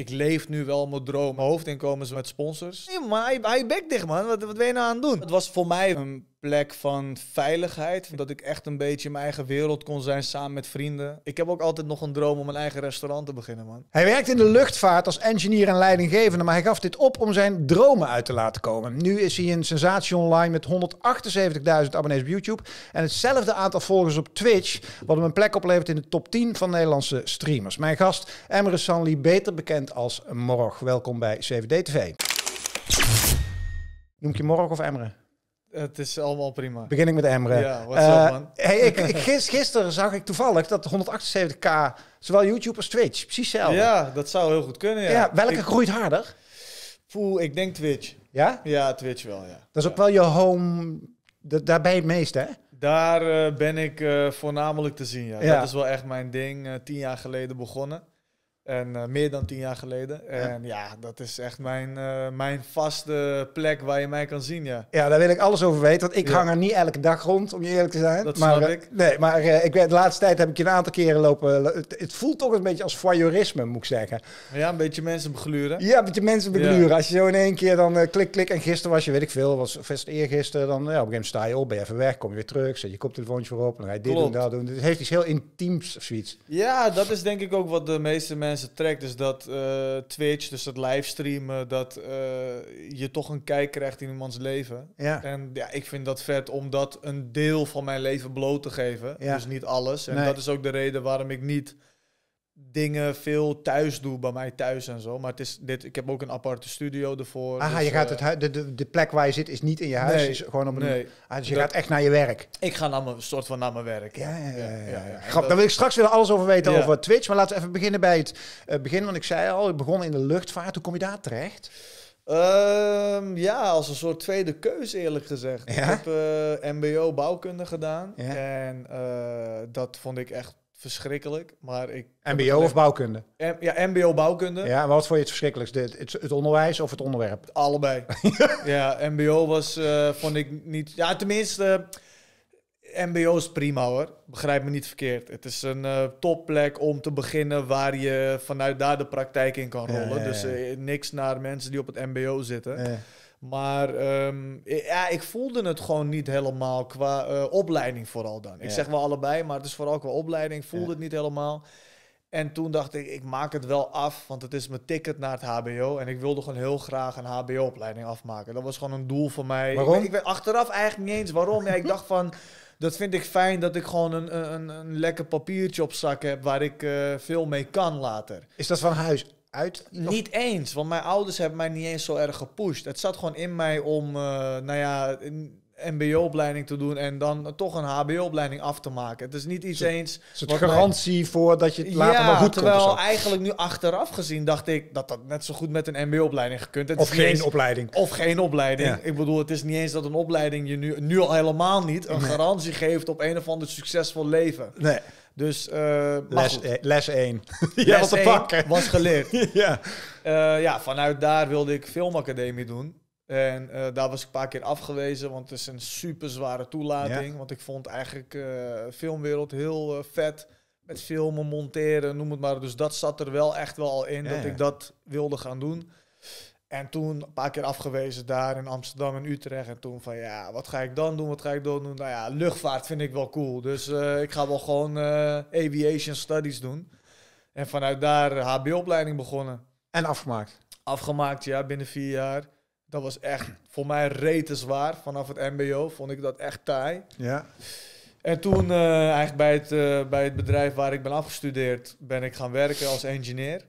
ik leef nu wel mijn droom. Mijn hoofdinkomen is met sponsors. Nee, maar hij, hij bekt dicht, man. Wat, wat ben je nou aan het doen? Het was voor mij een plek van veiligheid. Dat ik echt een beetje mijn eigen wereld kon zijn samen met vrienden. Ik heb ook altijd nog een droom om een eigen restaurant te beginnen, man. Hij werkt in de luchtvaart als engineer en leidinggevende, maar hij gaf dit op om zijn dromen uit te laten komen. Nu is hij een sensatie online met 178.000 abonnees op YouTube en hetzelfde aantal volgers op Twitch, wat hem een plek oplevert in de top 10 van Nederlandse streamers. Mijn gast Emre Sanli, beter bekend als Morg. Welkom bij CVD TV. Noem je Morg of Emre? Het is allemaal prima. Begin ik met Emre. Ja, wat zo eh, man? Hey, ik, gisteren zag ik toevallig dat 178k, zowel YouTube als Twitch, precies zelf. Ja, dat zou heel goed kunnen, ja. ja welke groeit harder? Poeh, ik denk Twitch. Ja? Ja, Twitch wel, ja. Dat is ook wel je home, daar ben je het meest, hè? Daar eh, ben ik eh, voornamelijk te zien, ja. Dat is wel echt mijn ding. tien jaar geleden begonnen. En eh, meer dan tien jaar geleden. En ja, dat is echt mijn, eh, mijn vaste plek waar je mij kan zien, ja. Ja, daar wil ik alles over weten. Want ik hang er niet elke dag rond, om je eerlijk te zijn. Dat maar, eh, ik. Nee, maar ik, de laatste tijd heb ik je een aantal keren lopen... Het, voelt toch een beetje als voyeurisme, moet ik zeggen. Ja, een beetje mensen begluren. Ja, een beetje mensen begluren. Als je zo in één keer dan klik, klik... En gisteren was je, weet ik veel, was vast eergisteren. Dan ja, op een gegeven moment sta je op, ben je even weg, kom je weer terug. Zet je koptelefoontje voorop en dan ga je dit en dat doen. Dus het heeft iets heel intiems of zoiets. Ja, dat is denk ik ook wat de meeste mensen mensen trekt, is dus dat eh, Twitch, dus dat livestreamen, dat eh, je toch een kijk krijgt in iemands leven. Ja. En ja, ik vind dat vet om dat een deel van mijn leven bloot te geven. Ja. Dus niet alles. En dat is ook de reden waarom ik niet dingen veel thuis doe bij mij thuis en zo. Maar het is dit, ik heb ook een aparte studio ervoor. Ah, je gaat eh, het de, de, de, plek waar je zit is niet in je huis, nee, is gewoon op een. Nee, ah, dus je gaat echt naar je werk. Ik ga naar mijn soort van naar mijn werk. Ja, ja, ja. ja, Grap, daar wil ik straks weer alles over weten over Twitch. Maar laten we even beginnen bij het eh, begin. Want ik zei al, ik begon in de luchtvaart. Hoe kom je daar terecht? Ehm, ja, als een soort tweede keuze eerlijk gezegd. Ja? Ik heb eh, MBO bouwkunde gedaan. En dat vond ik echt verschrikkelijk. Maar ik MBO of bouwkunde? ja, MBO bouwkunde. Ja, wat vond je het verschrikkelijkst? Het, het, onderwijs of het onderwerp? Allebei. ja, MBO was, eh, vond ik niet. Ja, tenminste, MBO is prima hoor. Begrijp me niet verkeerd. Het is een eh, topplek om te beginnen waar je vanuit daar de praktijk in kan rollen. Dus eh, niks naar mensen die op het MBO zitten. Maar ehm, ja, ik voelde het gewoon niet helemaal qua eh, opleiding vooral dan. Ik zeg wel allebei, maar het is vooral qua opleiding. Ik voelde het niet helemaal. En toen dacht ik, ik maak het wel af, want het is mijn ticket naar het HBO. En ik wilde gewoon heel graag een HBO-opleiding afmaken. Dat was gewoon een doel voor mij. Waarom? Ik, weet achteraf eigenlijk niet eens waarom. Ja, ik dacht van, dat vind ik fijn dat ik gewoon een, een, een lekker papiertje op zak heb waar ik eh, veel mee kan later. Is dat van huis uit? Niet eens, want mijn ouders hebben mij niet eens zo erg gepusht. Het zat gewoon in mij om, uh, nou ja, een MBO-opleiding te doen en dan toch een HBO-opleiding af te maken. Het is niet iets eens. Is het garantie voor dat je het later maar goed terwijl komt, eigenlijk nu achteraf gezien dacht ik dat dat net zo goed met een MBO-opleiding gekund. Het of geen opleiding. Of geen opleiding. Ik bedoel, het is niet eens dat een opleiding je nu, nu al helemaal niet een garantie geeft op een of ander succesvol leven. Nee. Dus eh, les, e les 1. was geleerd. ja. Eh, ja, vanuit daar wilde ik filmacademie doen. En eh, daar was ik een paar keer afgewezen, want het is een super zware toelating. Want ik vond eigenlijk de filmwereld heel vet. Met filmen, monteren, noem het maar. Dus dat zat er wel echt wel al in dat ik dat wilde gaan doen. En toen een paar keer afgewezen daar in Amsterdam en Utrecht. En toen van ja, wat ga ik dan doen? Wat ga ik dan doen? Nou ja, luchtvaart vind ik wel cool. Dus eh, ik ga wel gewoon eh, aviation studies doen. En vanuit daar HB-opleiding begonnen. En afgemaakt? Afgemaakt, ja, binnen vier jaar. Dat was echt voor mij rete zwaar. Vanaf het MBO vond ik dat echt taai. Ja. En toen, eh, eigenlijk bij het, bij het bedrijf waar ik ben afgestudeerd, ben ik gaan werken als engineer.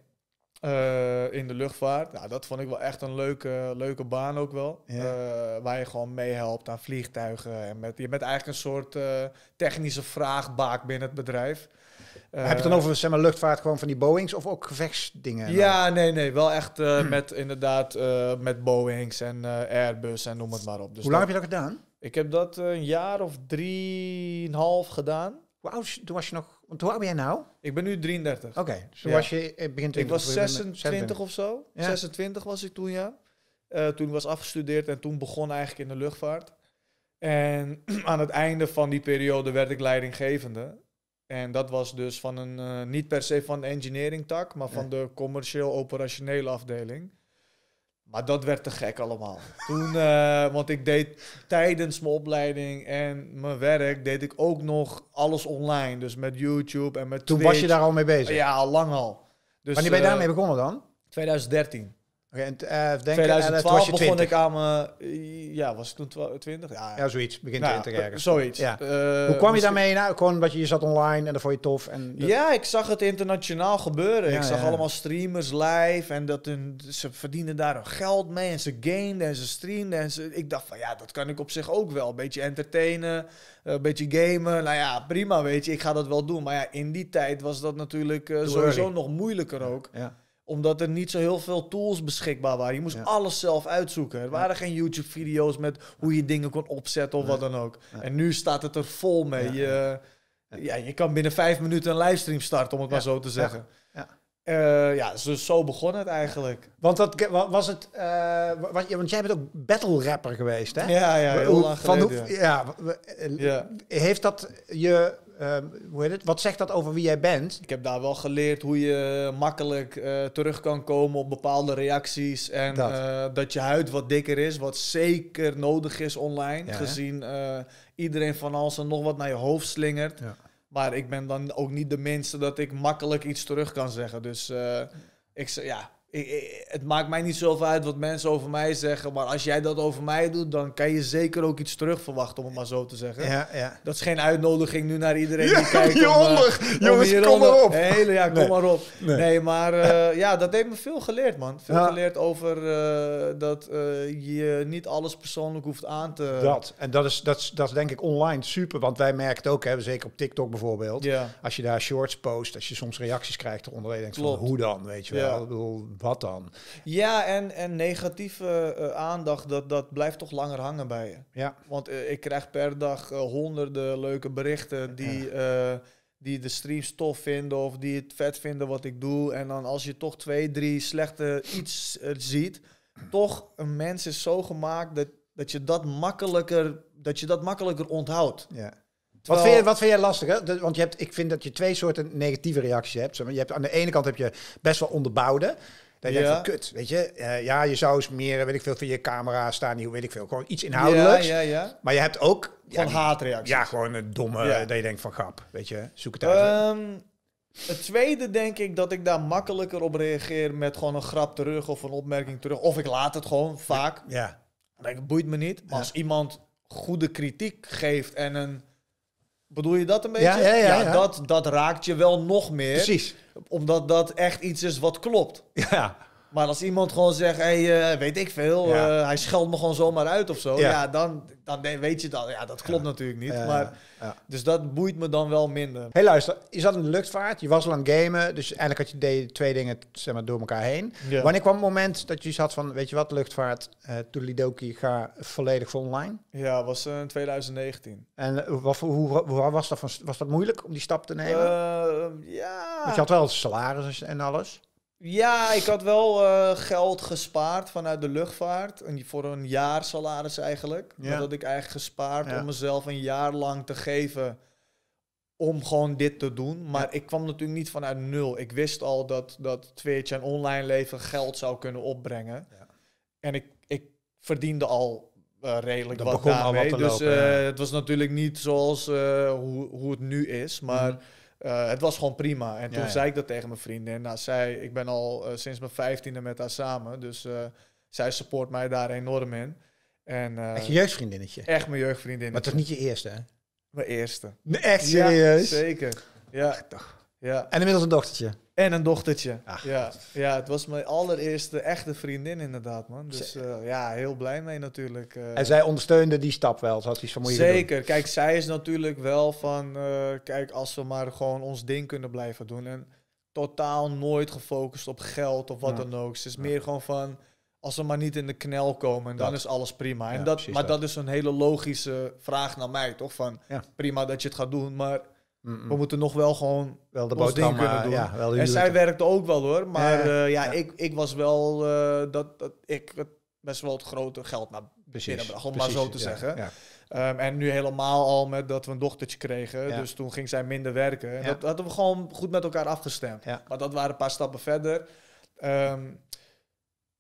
Eh, in de luchtvaart. Nou, dat vond ik wel echt een leuke, leuke baan ook wel. Eh, waar je gewoon meehelpt aan vliegtuigen. En met, je bent eigenlijk een soort eh, technische vraagbaak binnen het bedrijf. heb je het dan over zeg maar, luchtvaart gewoon van die Boeings of ook gevechtsdingen? Ja, nee, nee. Wel echt met inderdaad met Boeings en Airbus en noem het maar op. Dus Hoe lang heb je dat gedaan? Ik heb dat een jaar of drieënhalf gedaan. Hoe oud toen was je nog? Want hoe oud ben jij nou? Ik ben nu 33. Oké, okay, dus toen ja. was je eh, Ik was 26 of zo. Ja. 26 was ik toen, ja. Eh, toen was afgestudeerd en toen begon eigenlijk in de luchtvaart. En aan het einde van die periode werd ik leidinggevende. En dat was dus van een, eh, niet per se van de engineering tak, maar van de commercieel-operationele afdeling. Maar dat werd te gek allemaal. Toen, eh, want ik deed tijdens mijn opleiding en mijn werk, deed ik ook nog alles online. Dus met YouTube en met Toen was je daar al mee bezig? Ja, lang al. Dus, Wanneer ben je daarmee eh, begonnen dan? 2013. Okay, en, uh, denk, 2012 je begon ik aan mijn... ja, was ik toen 20? Ja, ja zoiets. Begin nou, ergens. Zoiets. Ja. Eh, Hoe kwam je daarmee? Nou, gewoon dat je, je zat online en dat vond je tof. En Ja, ik zag het internationaal gebeuren. ik zag allemaal streamers live en dat hun, ze verdienden daar geld mee. En ze gamen en ze streamden. En ze, ik dacht van ja, dat kan ik op zich ook wel. Een beetje entertainen, eh, een beetje gamen. Nou ja, prima weet je. Ik ga dat wel doen. Maar ja, in die tijd was dat natuurlijk sowieso nog moeilijker ook. Ja omdat er niet zo heel veel tools beschikbaar waren. Je moest alles zelf uitzoeken. Er waren geen YouTube-video's met hoe je dingen kon opzetten of wat dan ook. En nu staat het er vol mee. Je, ja, je kan binnen vijf minuten een livestream starten, om het maar zo te zeggen. Ja. Eh, ja, zo begon het eigenlijk. Want dat was het. Eh, want jij bent ook battle rapper geweest, hè? Ja, ja, heel lang geleden, Hoe, ja. Heeft dat je Ehm, hoe heet het? Wat zegt dat over wie jij bent? Ik heb daar wel geleerd hoe je eh, makkelijk eh, terug kan komen op bepaalde reacties. En dat. Eh, dat. je huid wat dikker is, wat zeker nodig is online. gezien iedereen van alles nog wat naar je hoofd slingert. Maar ik ben dan ook niet de minste dat ik makkelijk iets terug kan zeggen. Dus ik, ja, het maakt mij niet zoveel uit wat mensen over mij zeggen. Maar als jij dat over mij doet, dan kan je zeker ook iets terug verwachten, om het maar zo te zeggen. Ja, ja. Dat is geen uitnodiging nu naar iedereen die kijkt. Eh, jongens, kom maar op. Hele, ja, kom nee. maar op. Nee, maar eh, ja, dat heeft me veel geleerd, man. Veel geleerd over eh, dat je niet alles persoonlijk hoeft aan te... Dat, en dat is, dat, dat denk ik online super. Want wij merken het ook, hè, zeker op TikTok bijvoorbeeld. Als je daar shorts post, als je soms reacties krijgt eronder, je denkt van hoe dan, weet je wel wat dan? Ja, en, en negatieve eh, aandacht, dat, dat blijft toch langer hangen bij je. Ja. Want eh, ik krijg per dag eh, honderden leuke berichten die, die de streams tof vinden of die het vet vinden wat ik doe. En dan als je toch twee, drie slechte iets ziet, toch een mens is zo gemaakt dat, dat, je, dat, makkelijker, dat je dat makkelijker onthoudt. Ja. Wat, vind je, wat vind jij lastig? want je hebt, ik vind dat je twee soorten negatieve reacties hebt. Je hebt aan de ene kant heb je best wel onderbouwde. Dat je ja. denkt van, kut, weet je. Eh, ja, je zou eens meer weet ik veel, via je camera staan, die, weet ik veel. Gewoon iets inhoudelijks. Ja, ja, maar je hebt ook... Van haatreacties. Ja, gewoon een domme, dat je denkt van, grap, weet je. Zoek het uit. Ehm, het tweede denk ik dat ik daar makkelijker op reageer met gewoon een grap terug of een opmerking terug. Of ik laat het gewoon, vaak. Ja. Dat boeit me niet. als iemand goede kritiek geeft en een Bedoel je dat een beetje? Ja, ja, ja, ja, Dat, dat raakt je wel nog meer. Precies. Omdat dat echt iets is wat klopt. Ja. Maar als iemand gewoon zegt, hey, eh, weet ik veel, eh, hij scheldt me gewoon zomaar uit of zo, ja, dan, dan weet je dat. Ja, dat klopt natuurlijk niet. maar, Dus dat boeit me dan wel minder. hey, luister, je zat in de luchtvaart, je was lang gamen, dus eigenlijk had je twee dingen zeg maar, door elkaar heen. Wanneer kwam het moment dat je zat van, weet je wat, luchtvaart, uh, ga volledig online? Ja, was in 2019. En hoe, hoe, was, dat van, was dat moeilijk om die stap te nemen? ja. Want je had wel salaris en alles. Ja, ik had wel eh, geld gespaard vanuit de luchtvaart. En voor een jaar salaris eigenlijk. Dat had ik eigenlijk gespaard om mezelf een jaar lang te geven om gewoon dit te doen. Maar ik kwam natuurlijk niet vanuit nul. Ik wist al dat, dat Twitch en online leven geld zou kunnen opbrengen. En ik, ik verdiende al eh, redelijk dat wat daarmee. Al dus eh, het was natuurlijk niet zoals hoe, hoe het nu is. Maar... Mhm. Eh, het was gewoon prima. En toen zei ik dat tegen mijn vriendin. En nou, zij, ik ben al eh, sinds mijn vijftiende met haar samen. Dus eh, zij support mij daar enorm in. En, echt je jeugdvriendinnetje? Echt mijn jeugdvriendinnetje. Maar toch niet je eerste, hè? Mijn eerste. Nee, echt serieus? Ja, zeker. Ja. ja. En inmiddels een dochtertje? En een dochtertje. Ah, ja. ja, het was mijn allereerste echte vriendin inderdaad, man. Dus eh, ja, heel blij mee natuurlijk. Eh. en zij ondersteunde die stap wel, zoals iets van Zeker. Kijk, zij is natuurlijk wel van... Eh, kijk, als we maar gewoon ons ding kunnen blijven doen. En totaal nooit gefocust op geld of wat dan ook. Ze is meer gewoon van... Als we maar niet in de knel komen, dan is alles prima. En dat, maar dat. dat is een hele logische vraag naar mij, toch? Van, prima dat je het gaat doen, maar we moeten nog wel gewoon wel de ons ding kunnen doen. Ja, wel en zij werkte ook wel hoor. Maar ja, ja, eh, Ik, ik was wel eh, dat, dat ik best wel het grote geld naar binnen bracht, om maar zo te zeggen. Ehm, en nu helemaal al met dat we een dochtertje kregen. Dus toen ging zij minder werken. dat hadden we gewoon goed met elkaar afgestemd. Maar dat waren een paar stappen verder. Um,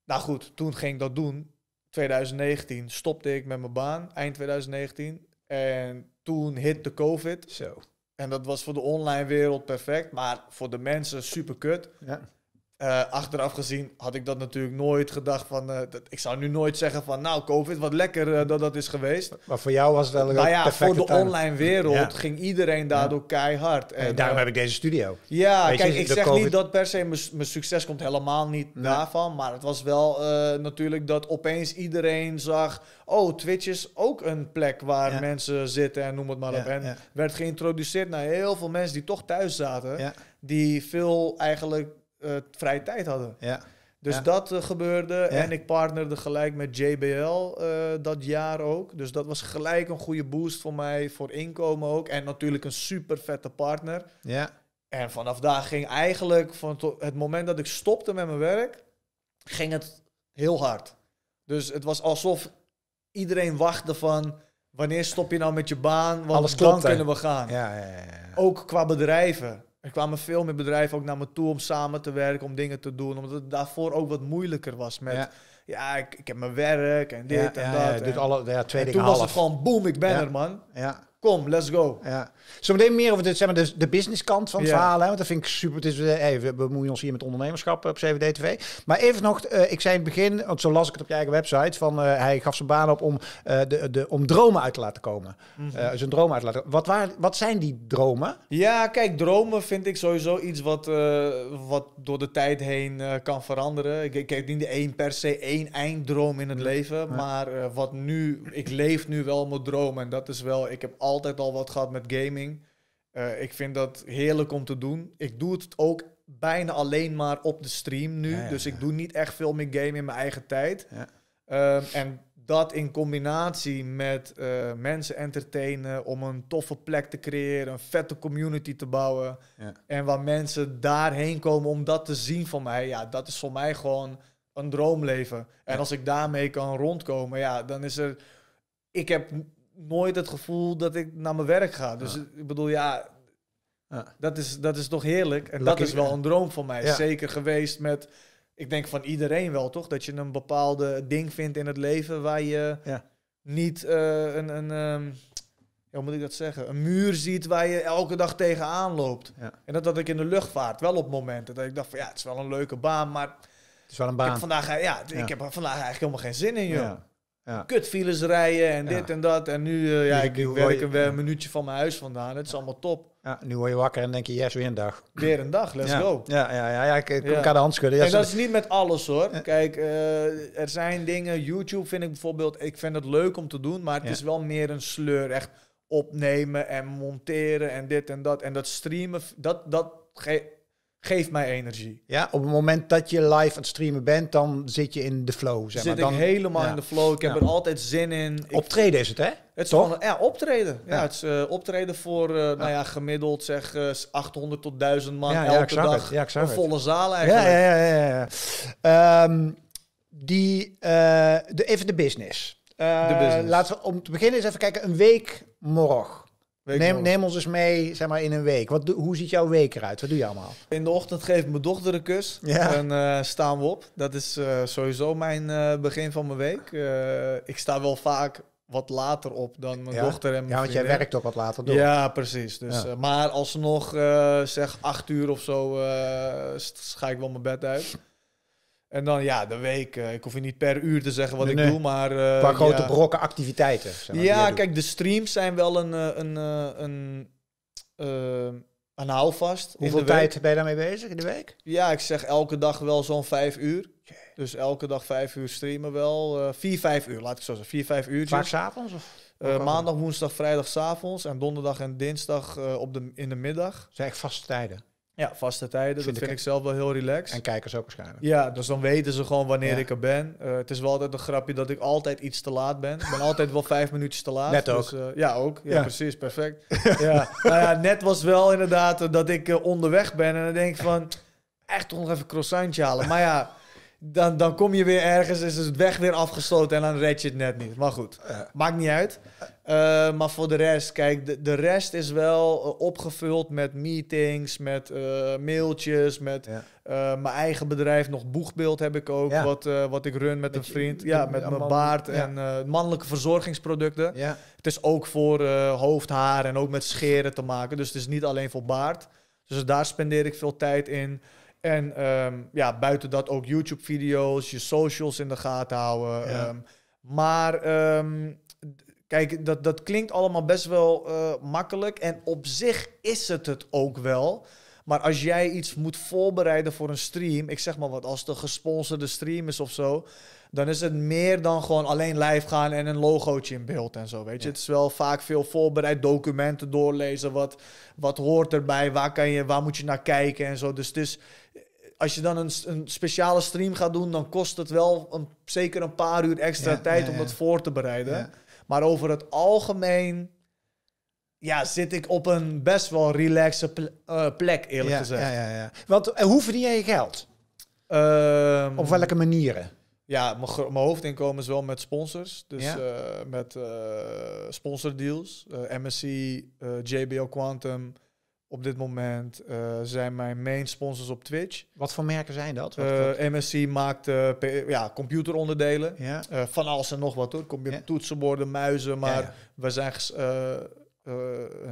nou goed, toen ging ik dat doen. 2019 stopte ik met mijn baan, eind 2019. En toen hit de COVID. Zo. En dat was voor de online wereld perfect, maar voor de mensen super kut. Ja. Eh, achteraf gezien had ik dat natuurlijk nooit gedacht van... Eh, dat, ik zou nu nooit zeggen van, nou, COVID, wat lekker eh, dat dat is geweest. Maar voor jou was het wel een nou ja, voor de online wereld ging iedereen daardoor keihard. En, daarom heb ik deze studio. Ja, kijk, ik zeg niet dat per se mijn succes komt helemaal niet daarvan. Maar het was wel natuurlijk dat opeens iedereen zag... Oh, Twitch is ook een plek waar mensen zitten en noem het maar op. En werd geïntroduceerd naar heel veel mensen die toch thuis zaten. Die veel eigenlijk uh, vrije tijd hadden. Ja. Dus dat eh, gebeurde. En ik partnerde gelijk met JBL eh, dat jaar ook. Dus dat was gelijk een goede boost voor mij, voor inkomen ook. En natuurlijk een super vette partner. Ja. En vanaf daar ging eigenlijk, van het moment dat ik stopte met mijn werk, ging het heel hard. Dus het was alsof iedereen wachtte van, wanneer stop je nou met je baan? Want Alles dan kunnen we gaan. Ja, Ook qua bedrijven. Er kwamen veel meer bedrijven ook naar me toe om samen te werken, om dingen te doen. Omdat het daarvoor ook wat moeilijker was met... Ja, ik, ik, heb mijn werk en dit en dat. En, alle, ja, twee en dingen toen was het gewoon boom, ik ben er man. Ja. Kom, let's go. Ja. Zometeen meer over de, zeg maar, de, de businesskant van het verhaal. Hè? Want dat vind ik super. Het is, eh, hey, we bemoeien ons hier met ondernemerschap eh, op CVD TV. Maar even nog, eh, ik zei in het begin, want zo las ik het op je eigen website, van hij gaf zijn baan op om, de, de, om dromen uit te laten komen. Mhm. zijn dromen uit te laten wat, waar, wat zijn die dromen? Ja, kijk, dromen vind ik sowieso iets wat, wat door de tijd heen kan veranderen. Ik, heb niet één per se één einddroom in het leven. Maar wat nu, ik leef nu wel mijn dromen. En dat is wel, ik heb al altijd al wat gehad met gaming. Eh, ik vind dat heerlijk om te doen. Ik doe het ook bijna alleen maar op de stream nu. dus ik doe niet echt veel meer game in mijn eigen tijd. Ehm, en dat in combinatie met eh, mensen entertainen, om een toffe plek te creëren, een vette community te bouwen. Ja. En waar mensen daarheen komen om dat te zien van mij, ja, dat is voor mij gewoon een droomleven. En als ik daarmee kan rondkomen, ja, dan is er. Ik heb nooit het gevoel dat ik naar mijn werk ga. Dus ik bedoel, ja, ja, Dat, is, dat is toch heerlijk. En dat is wel een droom van mij. Zeker geweest met, ik denk van iedereen wel, toch? Dat je een bepaalde ding vindt in het leven waar je niet eh, een... een ehm, hoe moet ik dat zeggen? Een muur ziet waar je elke dag tegenaan loopt. En dat had ik in de luchtvaart wel op momenten. Dat ik dacht van ja, het is wel een leuke baan, maar... Het is wel een baan. Ik heb vandaag, ja, ik heb vandaag eigenlijk helemaal geen zin in, joh. Ja. Kutfiles rijden en dit en dat. En nu, uh, ja, ik, ik werk een minuutje van mijn huis vandaan. Het is allemaal top. Ja, nu word je wakker en denk je, yes, weer een dag. Weer een dag, let's go. Ja, ja, ja, ja, ik, kan de hand schudden. en dat is niet met alles hoor. Kijk, eh, er zijn dingen, YouTube vind ik bijvoorbeeld, ik vind het leuk om te doen, maar het is wel meer een sleur. Echt opnemen en monteren en dit en dat. En dat streamen, dat, dat, ge Geef mij energie. Ja, op het moment dat je live aan het streamen bent, dan zit je in de flow. Zeg zit maar. dan, ik helemaal in de flow. Ik heb er altijd zin in. optreden is het, hè? Het is Toch? ja, optreden. Ja. het is uh, optreden voor, uh, nou ja, gemiddeld zeg uh, eh, 800 tot 1000 man elke dag. Ja, ik een volle zalen. eigenlijk. Ja, ja, ja. ja, um, ehm, die, de, even de business. de business. Laten we om te beginnen eens even kijken. Een week morgen. Neem, ons eens mee, zeg maar, in een week. Wat, hoe ziet jouw week eruit? Wat doe je allemaal? In de ochtend geeft mijn dochter een kus en eh, staan we op. Dat is eh, sowieso mijn eh, begin van mijn week. ik sta wel vaak wat later op dan mijn dochter en mijn Ja, want jij werkt ook wat later door. Ja, precies. Dus, ja. maar alsnog, zeg acht uur of zo, ga ik wel mijn bed uit. En dan ja, de week. Eh, ik hoef je niet per uur te zeggen wat ik doe, maar... Uh, grote ja. brokken activiteiten. ja, kijk, de streams zijn wel een, eh, een, een, een, houvast. Hoeveel tijd ben je daarmee bezig in de week? Ja, ik zeg elke dag wel zo'n vijf uur. Dus elke dag vijf uur streamen wel. vier, vijf uur, laat ik zo zeggen. Vier, vijf uur. Vaak s'avonds? Uh, maandag, woensdag, vrijdag, s'avonds. En donderdag en dinsdag op de, in de middag. Zijn echt vaste tijden? Ja, vaste tijden. dat vind e- ik... zelf wel heel relaxed. En kijkers ook waarschijnlijk. Ja, dus dan weten ze gewoon wanneer ik er ben. Eh, het is wel altijd een grapje dat ik altijd iets te laat ben. Ik ben altijd wel vijf minuutjes te laat. Net ook. Dus, eh, ja, ook. Ja, precies. Perfect. ja. Nou ja, net was wel inderdaad eh, dat ik onderweg ben. En dan denk ik van, echt nog even croissantje halen. Maar ja dan, dan kom je weer ergens, is het weg weer afgesloten en dan red je het net niet. Maar goed, maakt niet uit. Eh, maar voor de rest, kijk, de, de rest is wel eh, opgevuld met meetings, met eh, mailtjes, met mijn eigen bedrijf. Nog boegbeeld heb ik ook, wat, wat ik run met, een vriend. ja, met mijn baard en mannelijke verzorgingsproducten. Het is ook voor hoofdhaar en ook met scheren te maken. Dus het is niet alleen voor baard. Dus daar spendeer ik veel tijd in. En ehm, ja, buiten dat ook YouTube-video's, je socials in de gaten houden. Ehm. maar ehm, kijk, dat, dat klinkt allemaal best wel eh, makkelijk. En op zich is het het ook wel. Maar als jij iets moet voorbereiden voor een stream, ik zeg maar wat, als het een gesponsorde stream is of zo, dan is het meer dan gewoon alleen live gaan en een logootje in beeld en zo. Weet je, het is wel vaak veel voorbereid, documenten doorlezen, wat, wat hoort erbij, waar, kan je, waar moet je naar kijken en zo. Dus het is, als je dan een, een, speciale stream gaat doen, dan kost het wel een, zeker een paar uur extra tijd om dat voor te bereiden. Maar over het algemeen ja, zit ik op een best wel relaxe eh, plek, eerlijk gezegd. Ja, ja, ja. Want, eh, hoe verdien jij je geld? Ehm, op welke manieren? Ja, mijn hoofdinkomen is wel met sponsors. Dus eh, met uh, sponsordeals. MSC, JBL Quantum, op dit moment eh, zijn mijn main sponsors op Twitch. Wat voor merken zijn dat? Eh, MSC maakt eh, ja, computeronderdelen. Ja. van alles en nog wat hoor. Kom je toetsenborden, muizen. Maar we zijn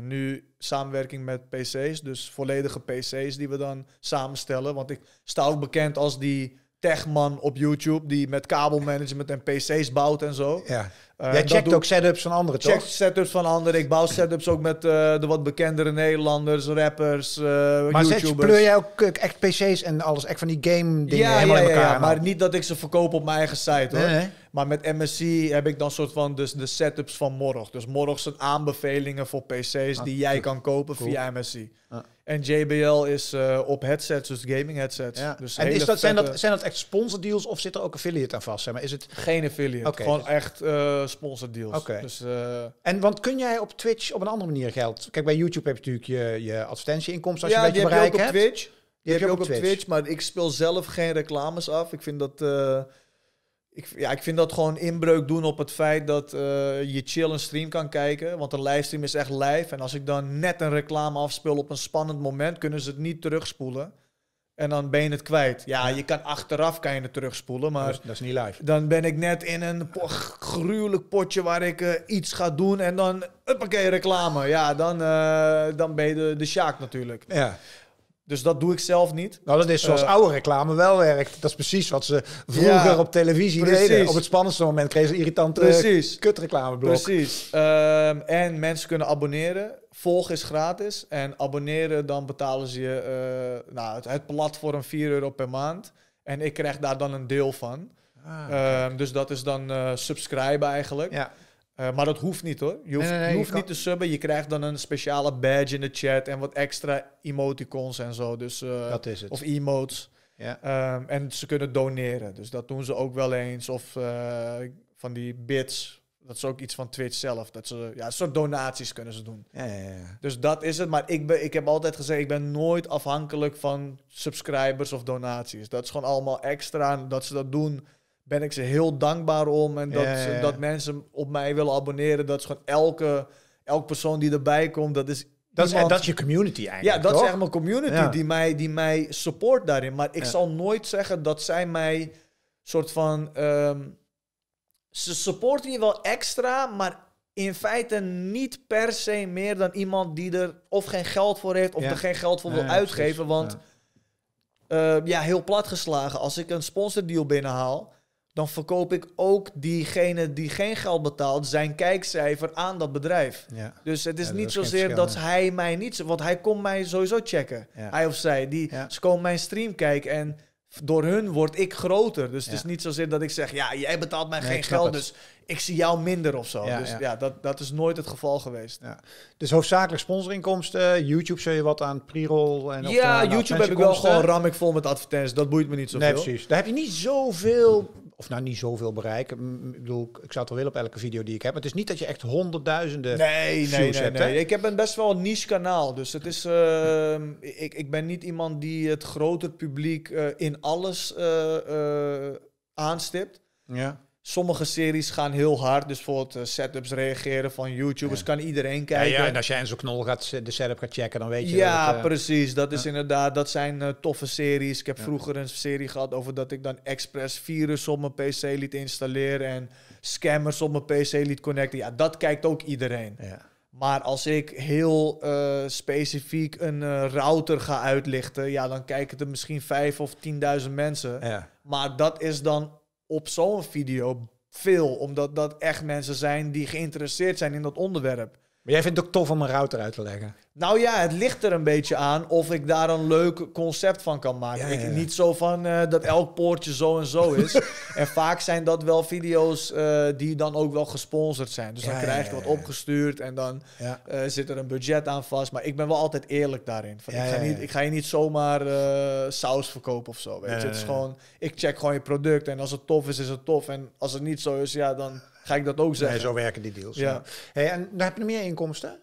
nu samenwerking met PC's. Dus volledige PC's die we dan samenstellen. Want ik sta ook bekend als die techman op YouTube. Die met kabelmanagement en PC's bouwt en zo. Ja. Eh, jij checkt ook setups van anderen, toch? Check setups van anderen. Ik bouw setups ook met eh, de wat bekendere Nederlanders, rappers, eh, YouTubers. Maar pleur jij ook echt PC's en alles? Echt van die game dingen ja, ja, elkaar. ja, maar niet dat ik ze verkoop op mijn eigen site, hoor. nee. Maar met MSI heb ik dan soort van dus de setups van morgen. Dus morgen zijn aanbevelingen voor PC's die ah, jij kan kopen via MSI. Ah. En JBL is eh, op headsets, dus gaming headsets. Ja. Dus en is dat, zijn, dat, zijn dat echt sponsordeals of zit er ook affiliate aan vast? Zeg maar, is het... Geen affiliate, gewoon echt uh, sponsordeals. Okay. Dus, eh, En want kun jij op Twitch op een andere manier geld? Kijk, bij YouTube heb je natuurlijk je, je advertentieinkomsten als je een beetje bereik hebt. Ja, die heb je ook op Twitch. Maar ik speel zelf geen reclames af. Ik vind dat ik, ja, ik vind dat gewoon inbreuk doen op het feit dat eh, je chill een stream kan kijken. Want een livestream is echt live. En als ik dan net een reclame afspeel op een spannend moment, kunnen ze het niet terugspoelen. En dan ben je het kwijt. Ja, je kan achteraf kan je het terugspoelen, maar... dat is niet live. Dan ben ik net in een gruwelijk potje waar ik eh, iets ga doen en dan... Uppakee, reclame. Ja, dan, eh, dan ben je de, de Sjaak natuurlijk. Ja. Dus dat doe ik zelf niet. Nou, dat is zoals eh, oude reclame wel werkt. Dat is precies wat ze vroeger op televisie deden. Op het spannendste moment kregen ze irritante precies. kutreclameblok. Precies. Ehm, en mensen kunnen abonneren. Volgen is gratis. En abonneren, dan betalen ze je eh, nou, het, het, platform 4 euro per maand. En ik krijg daar dan een deel van. Ah, ehm, dus dat is dan eh, subscriben eigenlijk. Ja. Eh, maar dat hoeft niet hoor. Je hoeft, niet te subben. Je krijgt dan een speciale badge in de chat en wat extra emoticons en zo. Dus, eh, dat is het. Of emotes. Ja. Ehm, en ze kunnen doneren. Dus dat doen ze ook wel eens. Of eh, van die bits. Dat is ook iets van Twitch zelf. Dat ze, ja, een soort donaties kunnen ze doen. Ja, ja, dus dat is het. Maar ik, ben, ik heb altijd gezegd, ik ben nooit afhankelijk van subscribers of donaties. Dat is gewoon allemaal extra. Dat ze dat doen ben ik ze heel dankbaar om. En dat, dat mensen op mij willen abonneren. Dat is gewoon elke, elke persoon die erbij komt, dat is dat is, dat je community eigenlijk. Ja, dat is echt mijn community die, mij, die mij support daarin. Maar ik zal nooit zeggen dat zij mij soort van. Ehm, ze supporten je wel extra, maar in feite niet per se meer dan iemand die er of geen geld voor heeft of er geen geld voor wil uitgeven. Want ja. Ehm, heel plat geslagen, als ik een sponsordeal binnenhaal dan verkoop ik ook diegene die geen geld betaalt zijn kijkcijfer aan dat bedrijf. Dus het is niet zozeer dat hij mij niet, want hij komt mij sowieso checken. Hij of zij, die ze komen mijn stream kijken en door hun word ik groter. Dus het is niet zozeer dat ik zeg, ja, jij betaalt mij geen geld, dus ik zie jou minder of zo. dus ja, dat, dat is nooit het geval geweest. Dus hoofdzakelijk sponsorinkomsten, YouTube zul je wat aan pre-roll en Ja, eh, YouTube heb ik wel gewoon ram ik vol met advertenties. Dat boeit me niet zoveel. Nee, precies. Daar heb je niet zoveel of nou niet zoveel bereik. Ik bedoel, ik zou het wel willen op elke video die ik heb. Maar het is niet dat je echt honderdduizenden nee, nee, nee, Nee, Ik heb een best wel een niche kanaal. Dus het is, ehm, ik, ik ben niet iemand die het grote publiek eh, in alles eh, eh, aanstipt. Ja. Sommige series gaan heel hard, dus bijvoorbeeld eh, setups reageren van YouTubers, kan iedereen kijken. Ja, en als je Enzo Knol gaat, de setup gaat checken, dan weet je Ja, eh, precies. Dat is inderdaad, dat zijn eh, toffe series. Ik heb vroeger een serie gehad over dat ik dan express virus op mijn PC liet installeren en scammers op mijn PC liet connecten. Ja, dat kijkt ook iedereen. Maar als ik heel specifiek een router ga uitlichten, ja, dan kijken er misschien vijf of tienduizend mensen. Maar dat is dan op zo'n video veel. Omdat dat echt mensen zijn die geïnteresseerd zijn in dat onderwerp jij vindt het ook tof om een router uit te leggen? Nou ja, het ligt er een beetje aan of ik daar een leuk concept van kan maken. niet zo van eh, dat elk poortje zo en zo is. en vaak zijn dat wel video's eh, die dan ook wel gesponsord zijn. Dus dan krijg je wat opgestuurd en dan eh, zit er een budget aan vast. Maar ik ben wel altijd eerlijk daarin. Van, ik, ga niet, ik ga je niet zomaar saus verkopen of zo. Weet je? Het is gewoon, ik check gewoon je product en als het tof is, is het tof. En als het niet zo is, ja, dan ga ik dat ook zeggen. zo werken die deals. Ja. ja. en dan heb je meer inkomsten?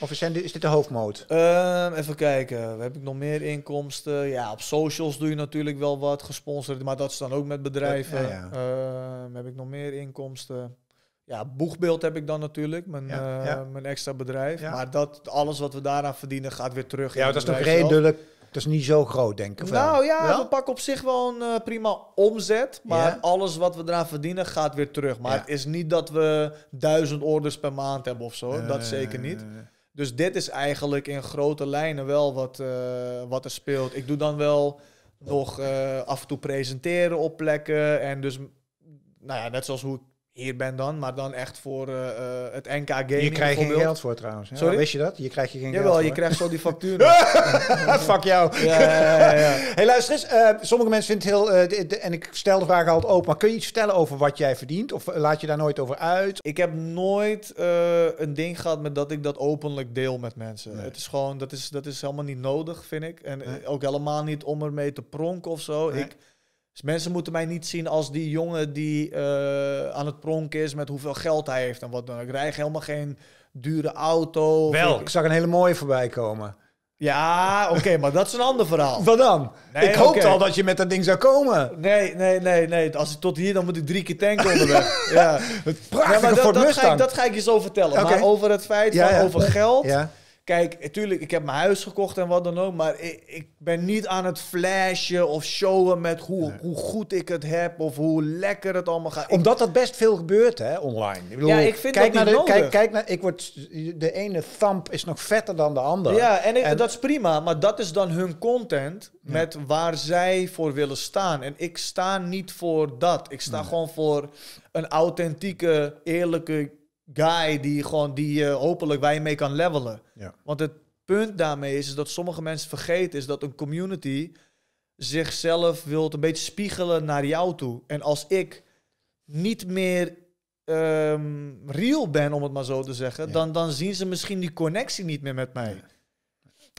Of is, dit, de hoofdmoot? Ehm, even kijken. Heb ik nog meer inkomsten? Ja, op socials doe je natuurlijk wel wat gesponsord, maar dat is dan ook met bedrijven. Ehm, heb ik nog meer inkomsten? Ja, boegbeeld heb ik dan natuurlijk, mijn, eh, mijn extra bedrijf. Maar dat, alles wat we daaraan verdienen gaat weer terug. Ja, dat is toch redelijk dat is niet zo groot, denk ik. Nou ja, we pakken op zich wel een eh, prima omzet. Maar alles wat we eraan verdienen gaat weer terug. Maar het is niet dat we duizend orders per maand hebben of zo. dat zeker niet. Dus dit is eigenlijk in grote lijnen wel wat, eh, wat er speelt. Ik doe dan wel nog eh, af en toe presenteren op plekken. En dus, nou ja, net zoals hoe ik hier ben dan, maar dan echt voor uh, het NK Gaming. Je krijgt geen geld voor trouwens. Ja, Sorry? Wist je dat? Je krijgt je geen Jawel, geld voor. je krijgt zo die factuur. Fuck jou. Ja, ja, hey, luister eens. Eh, sommige mensen vinden het heel... en ik stel de vraag altijd open. Maar kun je iets vertellen over wat jij verdient? Of laat je daar nooit over uit? Ik heb nooit een ding gehad met dat ik dat openlijk deel met mensen. Het is gewoon... Dat is, dat is helemaal niet nodig, vind ik. En ook helemaal niet om ermee te pronken of zo. Ik dus mensen moeten mij niet zien als die jongen die eh, aan het pronken is met hoeveel geld hij heeft en wat dan. Ik rijd helemaal geen dure auto. Wel, ik... zag een hele mooie voorbij komen. Ja, oké, maar dat is een ander verhaal. Wat dan? ik hoopte al dat je met dat ding zou komen. Nee, nee, nee, nee. Als ik tot hier, dan moet ik drie keer tanken onderweg. ja. Het dat, ga ik, je zo vertellen. Maar over het feit ja, van over geld... Ja Kijk, natuurlijk, ik heb mijn huis gekocht en wat dan ook. Maar ik, ik ben niet aan het flashen of showen met hoe, hoe goed ik het heb of hoe lekker het allemaal gaat. Omdat dat best veel gebeurt, hè, online. Ik bedoel, ja, ik vind kijk dat naar niet de, Kijk, kijk naar, ik word, de ene thump is nog vetter dan de andere. Ja, en, dat is prima. Maar dat is dan hun content met waar zij voor willen staan. En ik sta niet voor dat. Ik sta gewoon voor een authentieke, eerlijke guy die, gewoon, die uh, hopelijk wij mee kan levelen. Want het punt daarmee is, is dat sommige mensen vergeten is dat een community zichzelf wilt een beetje spiegelen naar jou toe. En als ik niet meer ehm, real ben, om het maar zo te zeggen, dan, dan zien ze misschien die connectie niet meer met mij.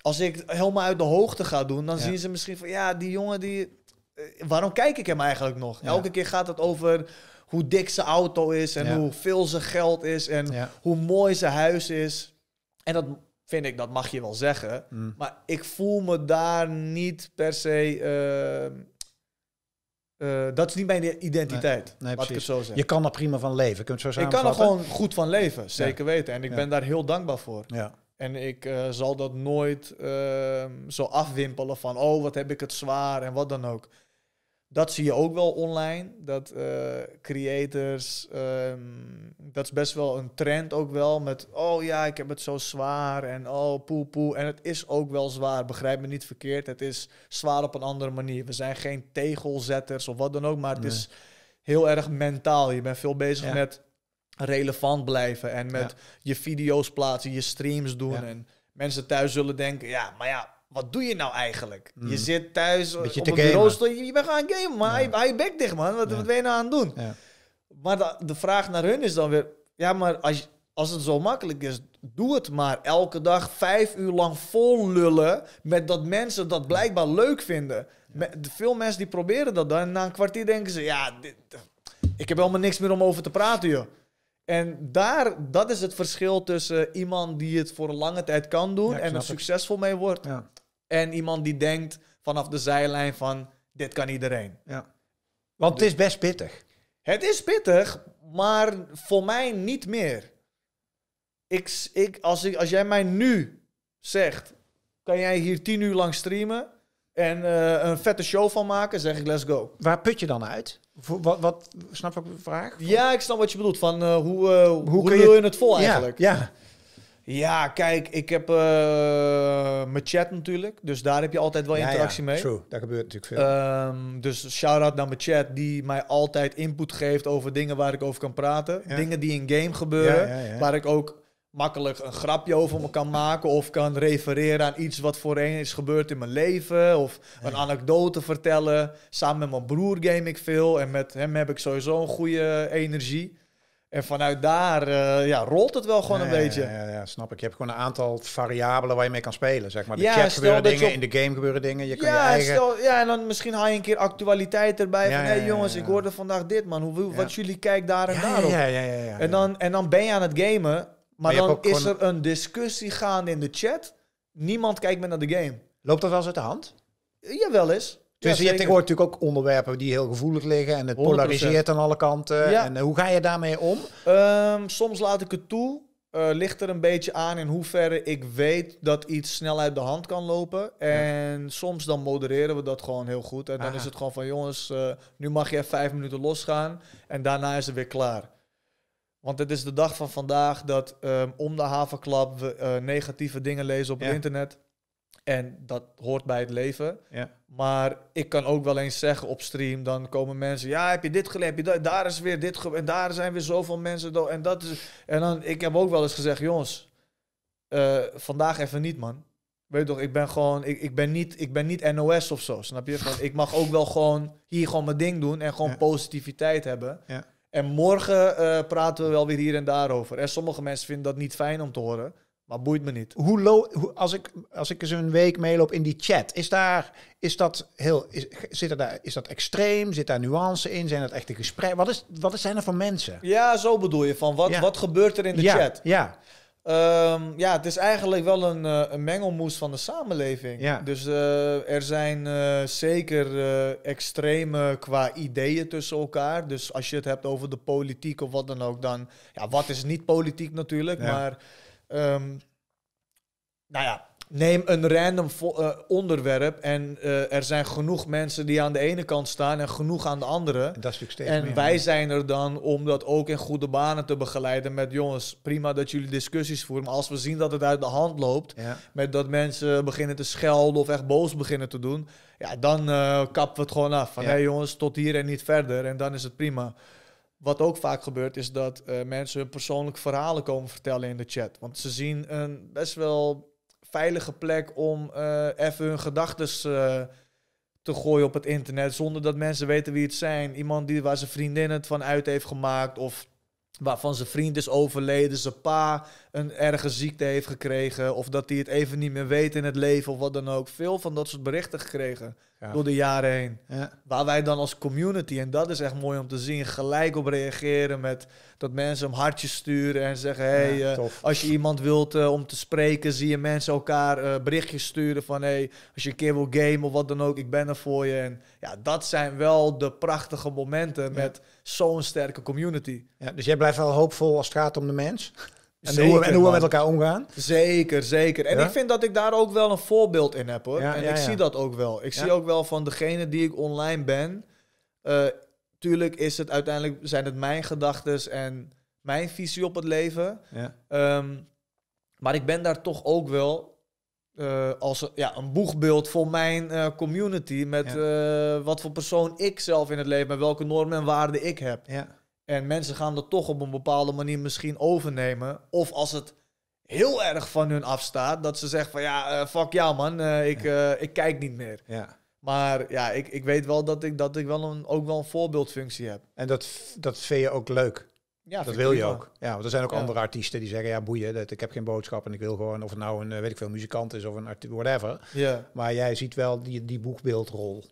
Als ik helemaal uit de hoogte ga doen, dan zien ze misschien van ja, die jongen die. Eh, waarom kijk ik hem eigenlijk nog? Elke keer gaat het over hoe dik zijn auto is en ja. hoeveel zijn geld is en hoe mooi zijn huis is. En dat vind ik, dat mag je wel zeggen. Mm. Maar ik voel me daar niet per se. Eh, eh, eh, dat is niet mijn identiteit. Nee, ik zo zeg Je kan er prima van leven. Kunt zo ik kan er gewoon goed van leven, zeker weten. En ik ben daar heel dankbaar voor. Ja. En ik zal dat nooit ehm, zo afwimpelen van, oh, wat heb ik het zwaar en wat dan ook dat zie je ook wel online. Dat eh, creators, ehm, dat is best wel een trend ook wel met, oh ja, ik heb het zo zwaar en oh poe poe. En het is ook wel zwaar, begrijp me niet verkeerd. Het is zwaar op een andere manier. We zijn geen tegelzetters of wat dan ook, maar het is heel erg mentaal. Je bent veel bezig met relevant blijven en met je video's plaatsen, je streams doen. En mensen thuis zullen denken, ja, maar ja, wat doe je nou eigenlijk? Je hmm. zit thuis op het je, je bent gaan gamen, maar hij, bek dicht, man. Wat, ja. ben je nou aan het doen? Ja. Maar de, vraag naar hun is dan weer, ja, maar als, als het zo makkelijk is, doe het maar elke dag vijf uur lang vol lullen met dat mensen dat blijkbaar leuk vinden. veel mensen die proberen dat dan, en na een kwartier denken ze, ja, ik heb helemaal niks meer om over te praten, joh. En daar, dat is het verschil tussen iemand die het voor een lange tijd kan doen en er succesvol mee wordt. Ja en iemand die denkt vanaf de zijlijn van dit kan iedereen. Ja. Want het is best pittig. Het is pittig, maar voor mij niet meer. Ik, ik, als, ik, als jij mij nu zegt, kan jij hier tien uur lang streamen en eh, een vette show van maken, zeg ik let's go. Waar put je dan uit? Voor, wat, wat, snap ik de vraag? Ja, ik snap wat je bedoelt. Van, eh, eh, hoe, hoe, kun je... het vol eigenlijk? ja. Ja, kijk, ik heb eh, mijn chat natuurlijk. Dus daar heb je altijd wel ja, interactie ja, mee. True, daar gebeurt natuurlijk veel. Ehm, dus shout-out naar mijn chat die mij altijd input geeft over dingen waar ik over kan praten. Dingen die in game gebeuren, waar ik ook makkelijk een grapje over me kan maken of kan refereren aan iets wat voorheen is gebeurd in mijn leven of een anekdote vertellen. Samen met mijn broer game ik veel en met hem heb ik sowieso een goede energie. En vanuit daar eh, ja, rolt het wel gewoon een beetje. Ja, ja, snap ik. Je hebt gewoon een aantal variabelen waar je mee kan spelen. Zeg maar. De chat gebeuren dingen, in de game gebeuren dingen. Je je eigen... Stel, ja, en dan misschien haal je een keer actualiteit erbij. van, hey, jongens, ik hoorde vandaag dit, man. Hoe, Wat jullie kijken daar en daarop. Ja, ja, ja, en, dan, en dan ben je aan het gamen. Maar, dan is er een discussie gaande in de chat. Niemand kijkt meer naar de game. Loopt dat wel eens uit de hand? Ja, wel eens. Dus je hebt tegenwoordig natuurlijk ook onderwerpen die heel gevoelig liggen en het polariseert aan alle kanten. En eh, hoe ga je daarmee om? Ehm, soms laat ik het toe. Eh, ligt er een beetje aan in hoeverre ik weet dat iets snel uit de hand kan lopen. En soms dan modereren we dat gewoon heel goed. En dan is het gewoon van jongens, eh, nu mag je even vijf minuten losgaan en daarna is het weer klaar. Want het is de dag van vandaag dat ehm, om de havenklap we negatieve dingen lezen op het internet. En dat hoort bij het leven. Ja. Maar ik kan ook wel eens zeggen op stream, dan komen mensen, ja, heb je dit geleerd? Heb je Daar is weer dit en daar zijn weer zoveel mensen door En dat is. En dan, ik heb ook wel eens gezegd, jongens, eh, vandaag even niet, man. Weet toch, ik ben gewoon, ik, ik, ben niet, ik ben niet NOS of zo, snap je? ik mag ook wel gewoon hier gewoon mijn ding doen en gewoon positiviteit hebben. Ja. En morgen eh, praten we wel weer hier en daar over. En sommige mensen vinden dat niet fijn om te horen. Maar boeit me niet. Hoe low, hoe, als, ik, als ik eens een week meeloop in die chat, is, daar, is dat heel. Is, zit er daar, is dat extreem? Zit daar nuance in? Zijn dat echte gesprekken? Wat, is, wat zijn er voor mensen? Ja, zo bedoel je. Van wat, wat gebeurt er in de chat? Ja. Ehm, ja, het is eigenlijk wel een, eh, een mengelmoes van de samenleving. Ja. Dus eh, er zijn eh, zeker uh, extreme qua ideeën tussen elkaar. Dus als je het hebt over de politiek of wat dan ook, dan. Ja, wat is niet politiek natuurlijk, maar. Ehm, nou ja, neem een random eh, onderwerp. En eh, er zijn genoeg mensen die aan de ene kant staan en genoeg aan de andere. En, dat en wij zijn er dan om dat ook in goede banen te begeleiden. Met jongens, prima dat jullie discussies voeren. Maar als we zien dat het uit de hand loopt, met dat mensen beginnen te schelden of echt boos beginnen te doen. Ja, dan uh, kappen we het gewoon af. Van jongens, tot hier en niet verder. En dan is het prima. Wat ook vaak gebeurt is dat eh, mensen hun persoonlijke verhalen komen vertellen in de chat. Want ze zien een best wel veilige plek om eh, even hun gedachten eh, te gooien op het internet. Zonder dat mensen weten wie het zijn. Iemand die, waar zijn vriendin het van uit heeft gemaakt. Of waarvan zijn vriend is overleden, zijn pa een erge ziekte heeft gekregen, of dat hij het even niet meer weet in het leven of wat dan ook. Veel van dat soort berichten gekregen door de jaren heen. Ja. Waar wij dan als community, en dat is echt mooi om te zien, gelijk op reageren met dat mensen hem hartjes sturen en zeggen: hey, eh, als je iemand wilt eh, om te spreken, zie je mensen elkaar eh, berichtjes sturen van: hey, als je een keer wil gamen of wat dan ook, ik ben er voor je. En ja, dat zijn wel de prachtige momenten met zo'n sterke community. Ja, dus jij blijft wel hoopvol als het gaat om de mens? En, hoe, we, en hoe we met elkaar omgaan. Zeker, zeker. En ik vind dat ik daar ook wel een voorbeeld in heb hoor. en ik zie dat ook wel. Ik zie ook wel van degene die ik online ben. Uh, tuurlijk is het uiteindelijk zijn het mijn gedachten en mijn visie op het leven. Ehm, maar ik ben daar toch ook wel eh, als ja, een boegbeeld voor mijn eh, community. Met eh, wat voor persoon ik zelf in het leven ben, welke normen en waarden ik heb. Ja. En mensen gaan dat toch op een bepaalde manier misschien overnemen. Of als het heel erg van hun afstaat, dat ze zeggen van ja, fuck jou man, ik, ik kijk niet meer. Ja. Maar ja, ik, ik weet wel dat ik, dat ik wel een, ook wel een voorbeeldfunctie heb. En dat, dat vind je ook leuk? Ja, dat wil je ook. Ja, want er zijn ook andere artiesten die zeggen, ja boeien, dat, ik heb geen boodschap en ik wil gewoon, of het nou een, eh, weet ik veel, muzikant is of een whatever. Ja. Maar jij ziet wel die, die boegbeeldrol.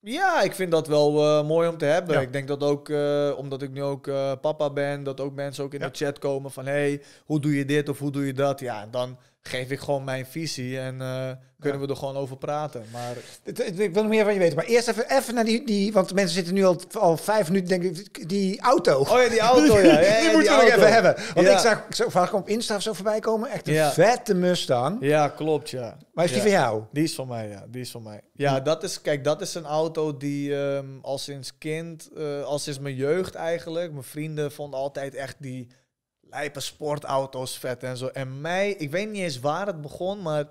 Ja, ik vind dat wel eh, mooi om te hebben. Ik denk dat ook, eh, omdat ik nu ook papa ben, dat ook mensen ook in de chat komen van, hey, hoe doe je dit of hoe doe je dat? Ja, dan geef ik gewoon mijn visie en eh, kunnen we er gewoon over praten. Maar... Ik wil nog meer van je weten. Maar eerst even, even naar die, die... Want mensen zitten nu al, al vijf minuten, denk ik, die auto. Oh ja, die auto, ja. die, moeten we even hebben. Want ik zag zo vaak op Insta zo voorbij komen. Echt een vette Mustang. Ja, klopt, ja. Maar is die van jou? Die is van mij, ja. Die is van mij. Ja, dat is... Kijk, dat is een auto die um, al sinds kind, als eh, al sinds mijn jeugd eigenlijk... Mijn vrienden vonden altijd echt die lijpe sportauto's, vet en zo. En mij, ik weet niet eens waar het begon, maar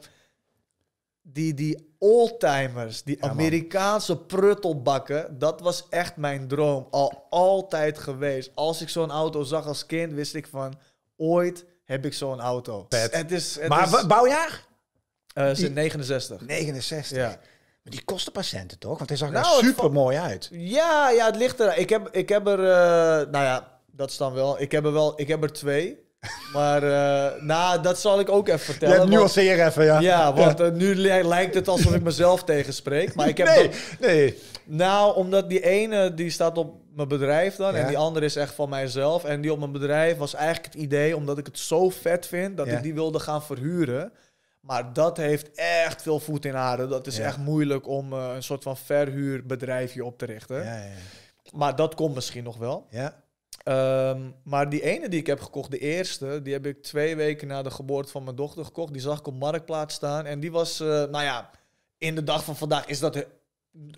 die, die oldtimers, die Amerikaanse pruttelbakken, dat was echt mijn droom. Al altijd geweest. Als ik zo'n auto zag als kind, wist ik van ooit heb ik zo'n auto. Pet. Het is, het maar bouwjaar? Uh, eh, is die, 69. 69. Ja. Maar die kosten patiënten toch? Want hij zag nou, er super mooi uit. Ja, ja, het ligt er. Ik heb, ik heb er, eh, nou ja, dat staan wel. Ik heb er wel, ik heb er twee. Maar uh, dat zal ik ook even vertellen. Nu al nuanceer even, ja. Ja, want eh, nu lijkt het alsof ik mezelf tegenspreek. Maar ik heb nee, nee. Nou, omdat die ene die staat op mijn bedrijf dan. En die andere is echt van mijzelf. En die op mijn bedrijf was eigenlijk het idee, omdat ik het zo vet vind, dat ik die wilde gaan verhuren. Maar dat heeft echt veel voet in aarde. Dat is echt moeilijk om eh, een soort van verhuurbedrijfje op te richten. Maar dat komt misschien nog wel. Ja. Ehm, maar die ene die ik heb gekocht, de eerste, die heb ik twee weken na de geboorte van mijn dochter gekocht. Die zag ik op marktplaats staan. En die was, eh, nou ja, in de dag van vandaag is dat eh,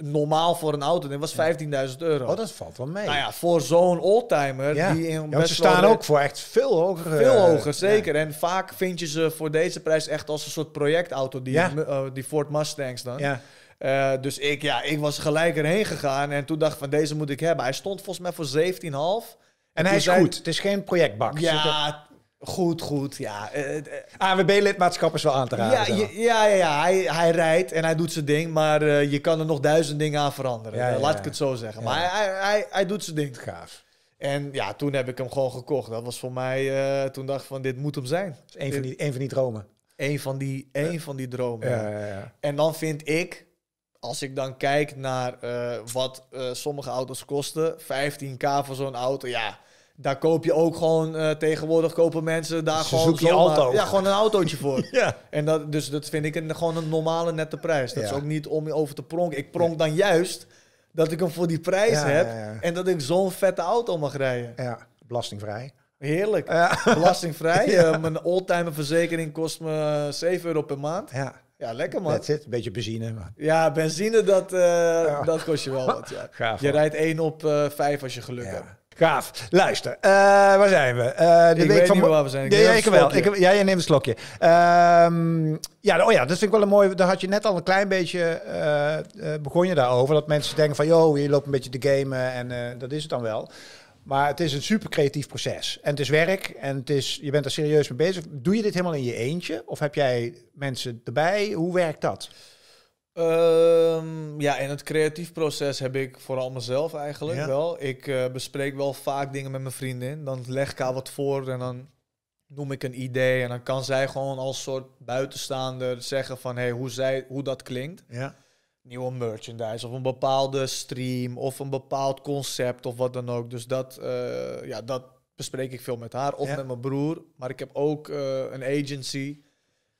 normaal voor een auto. Die was 15.000 euro. Oh, dat valt wel mee. Nou ja, voor zo'n oldtimer. Ja. Die in ze staan ook voor echt veel hoger. Veel eh, hoger, zeker. En vaak vind je ze voor deze prijs echt als een soort projectauto. Die, ja. die Ford Mustangs dan. Ja. dus ik, ja, ik was gelijk erheen gegaan en toen dacht ik van deze moet ik hebben. Hij stond volgens mij voor 17,5. En hij is goed. Het is geen projectbak. Ja, Goed, goed, ja. Eh, eh, awb lidmaatschap is wel aan te raden. Ja, ja, ja, ja, Hij, hij rijdt en hij doet zijn ding, maar eh, je kan er nog duizend dingen aan veranderen. laat ik het zo zeggen. Maar hij, hij, hij, doet zijn ding. Gaaf. En ja, toen heb ik hem gewoon gekocht. Dat was voor mij, toen dacht ik van, dit moet hem zijn. een, van die, een van die dromen. Een van die, een van die dromen. En dan vind ik, als ik dan kijk naar eh, wat eh, sommige auto's kosten, 15k voor zo'n auto, ja, daar koop je ook gewoon eh, tegenwoordig kopen mensen daar gewoon zomaar, auto. Ja, gewoon een autootje voor. ja. En dat, dus dat vind ik een, gewoon een normale nette prijs. Dat is ook niet om je over te pronken. Ik pronk dan juist dat ik hem voor die prijs heb en dat ik zo'n vette auto mag rijden. Ja, belastingvrij. Heerlijk. Belastingvrij. mijn oldtimer verzekering kost me 7 euro per maand. Ja. Ja, lekker man. Dat zit, een beetje benzine. Ja, benzine, dat, eh, dat kost je wel wat. Ja. Gaaf, je rijdt één op uh, vijf als je geluk ja. hebt. Gaaf. Luister, eh, waar zijn we? de ik week weet van... niet waar we zijn. Ik, nee, ik wel. Ik, ja, jij neemt een slokje. Ehm, ja, oh ja, dat vind ik wel een mooie. Daar had je net al een klein beetje, begon je daarover. Dat mensen denken van, joh, je loopt een beetje de gamen en dat is het dan wel. Maar het is een super creatief proces. En het is werk en het is, je bent er serieus mee bezig. Doe je dit helemaal in je eentje? Of heb jij mensen erbij? Hoe werkt dat? Um, ja, in het creatief proces heb ik vooral mezelf eigenlijk wel. Ik eh, bespreek wel vaak dingen met mijn vriendin. Dan leg ik haar wat voor en dan noem ik een idee. En dan kan zij gewoon als soort buitenstaander zeggen van hey, hoe, zij, hoe dat klinkt. Ja nieuwe merchandise of een bepaalde stream of een bepaald concept of wat dan ook. Dus dat, eh, ja, dat bespreek ik veel met haar of met mijn broer. Maar ik heb ook eh, een agency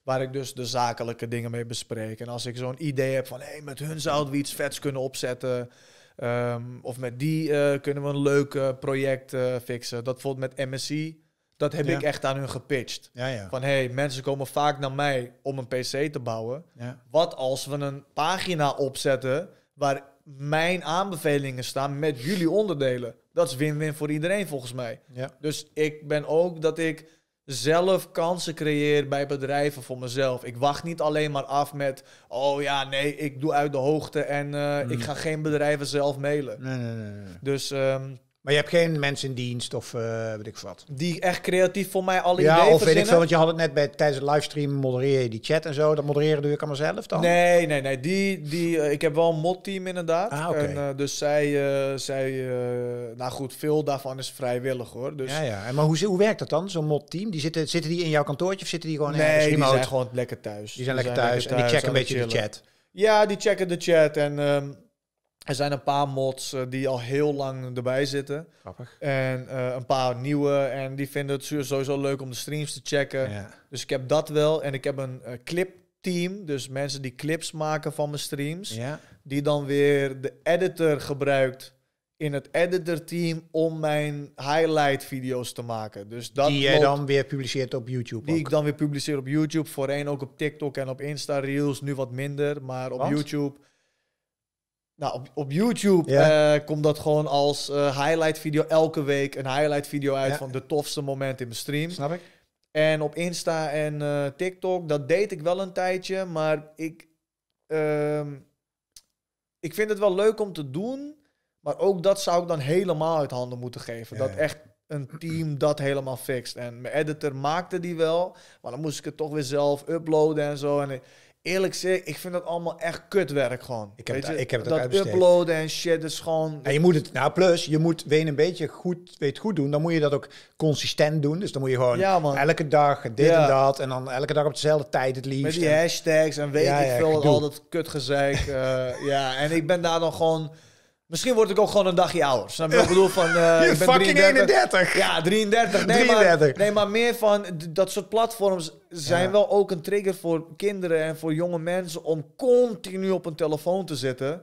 waar ik dus de zakelijke dingen mee bespreek. En als ik zo'n idee heb van hé, hey, met hun zouden we iets vets kunnen opzetten. Ehm, of met die eh, kunnen we een leuk project fixen. Dat bijvoorbeeld met MSI dat heb ik echt aan hun gepitcht. Ja, ja. Van hey, mensen komen vaak naar mij om een PC te bouwen. Wat als we een pagina opzetten waar mijn aanbevelingen staan met jullie onderdelen? Dat is win-win voor iedereen volgens mij. Dus ik ben ook dat ik zelf kansen creëer bij bedrijven voor mezelf. Ik wacht niet alleen maar af met, oh ja, nee, ik doe uit de hoogte en eh, ik mm. ga geen bedrijven zelf mailen. Nee, nee, nee. Dus ehm, maar je hebt geen mensen in dienst of uh, weet ik wat. Die echt creatief voor mij al ja, ideeën Ja, of vind weet ik veel, want je had het net bij, tijdens de livestream modereer je die chat en zo. Dat modereren doe ik allemaal zelf dan? Nee, nee, nee. Die, die, eh, ik heb wel een modteam inderdaad. Ah, okay. en, eh, dus zij, zij nou goed, veel daarvan is vrijwillig hoor. Dus... Ja, ja. En maar hoe, hoe werkt dat dan, zo'n modteam? Die zitten, zitten die in jouw kantoortje of zitten die gewoon nee, de Nee, die zijn gewoon lekker thuis. Die zijn, lekker, thuis en die checken een beetje de chat. Ja, die checken de chat en... Ehm, er zijn een paar mods eh, die al heel lang erbij zitten. Grappig. En eh, een paar nieuwe. En die vinden het sowieso leuk om de streams te checken. Ja. Dus ik heb dat wel. En ik heb een eh, clip clipteam. Dus mensen die clips maken van mijn streams. Die dan weer de editor gebruikt in het editor-team om mijn highlight-video's te maken. Dus dat die jij dan weer publiceert op YouTube. Die ik dan weer publiceer op YouTube. Voorheen ook op TikTok en op Insta-reels. Nu wat minder, maar op YouTube nou, op, op YouTube eh, komt dat gewoon als uh, highlight video elke week. Een highlight video uit van de tofste momenten in mijn stream. Snap ik. En op Insta en eh, TikTok, dat deed ik wel een tijdje. Maar ik, ehm, ik vind het wel leuk om te doen. Maar ook dat zou ik dan helemaal uit handen moeten geven. dat echt een team dat helemaal fixt. En mijn editor maakte die wel. Maar dan moest ik het toch weer zelf uploaden en zo. En eerlijk zeg, ik vind dat allemaal echt kutwerk gewoon. Ik heb, weet het, ik heb het dat uploaden en shit is gewoon. En je moet het, nou plus, je moet ween een beetje goed, weet goed doen. Dan moet je dat ook consistent doen. Dus dan moet je gewoon elke dag dit en dat. En dan elke dag op dezelfde tijd het liefst. Met die hashtags en weet ik veel, al dat kutgezeik. Eh, ja, en ik ben daar dan gewoon Misschien word ik ook gewoon een dagje ouder. Snap bedoel? Van, eh, ben fucking 31. Ja, 33. Nee, Maar, nee, maar meer van dat soort platforms zijn wel ook een trigger voor kinderen en voor jonge mensen om continu op een telefoon te zitten.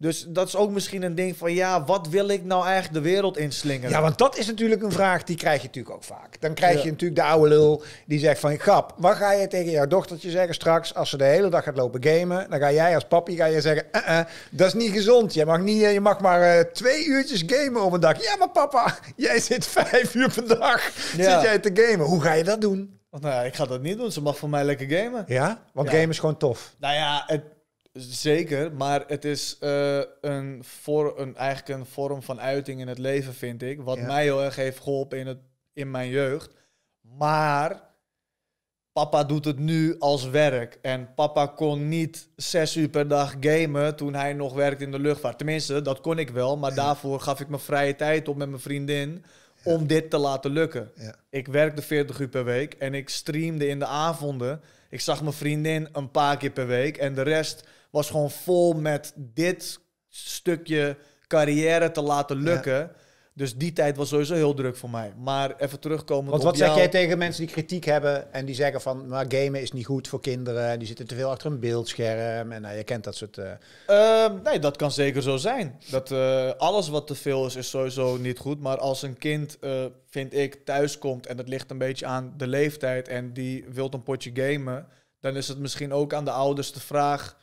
Dus dat is ook misschien een ding van ja, wat wil ik nou eigenlijk de wereld inslingeren? Ja, want dat is natuurlijk een vraag die krijg je natuurlijk ook vaak. Dan krijg je natuurlijk de oude lul die zegt van grap, wat ga je tegen jouw dochtertje zeggen straks als ze de hele dag gaat lopen gamen? Dan ga jij als papi ga je zeggen, eh, eh, dat is niet gezond. Je mag, niet, eh, je mag maar twee uurtjes gamen op een dag. Ja, maar papa, jij zit vijf uur per dag zit jij te gamen. Hoe ga je dat doen? Nou, ik ga dat niet doen. Ze mag voor mij lekker gamen. Ja? Want gamen is gewoon tof. Nou ja, het, Zeker, maar het is eh, een voor, een, eigenlijk een vorm van uiting in het leven, vind ik. Wat mij heel erg heeft geholpen in, het, in mijn jeugd. Maar papa doet het nu als werk. En papa kon niet zes uur per dag gamen toen hij nog werkte in de luchtvaart. Tenminste, dat kon ik wel, maar daarvoor gaf ik mijn vrije tijd op met mijn vriendin om dit te laten lukken. Ja. Ik werkte 40 uur per week en ik streamde in de avonden. Ik zag mijn vriendin een paar keer per week en de rest was gewoon vol met dit stukje carrière te laten lukken. Dus die tijd was sowieso heel druk voor mij. Maar even terugkomen. Want wat zeg jij tegen mensen die kritiek hebben en die zeggen van, maar gamen is niet goed voor kinderen en die zitten te veel achter een beeldscherm en nou, je kent dat soort. Eh, ehm, nee, dat kan zeker zo zijn. Dat eh, alles wat te veel is, is sowieso niet goed. Maar als een kind, vind ik, thuis komt en dat ligt een beetje aan de leeftijd en die wilt een potje gamen, dan is het misschien ook aan de ouders de vraag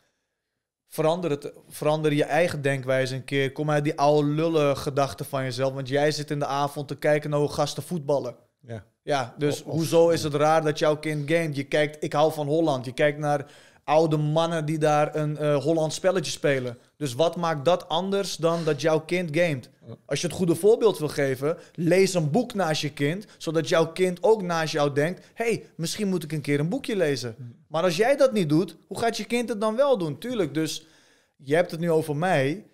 verander, het, verander je eigen denkwijze een keer. Kom uit die oude lullen gedachten van jezelf. Want jij zit in de avond te kijken naar hoe gasten voetballen. Ja, ja dus hoezo is het raar dat jouw kind gamet? Je kijkt, ik hou van Holland. Je kijkt naar oude mannen die daar een uh, Hollands spelletje spelen. Dus wat maakt dat anders dan dat jouw kind gamet? Als je het goede voorbeeld wil geven, lees een boek naast je kind, zodat jouw kind ook naast jou denkt: hey, misschien moet ik een keer een boekje lezen. Maar als jij dat niet doet, hoe gaat je kind het dan wel doen? Tuurlijk, dus je hebt het nu over mij.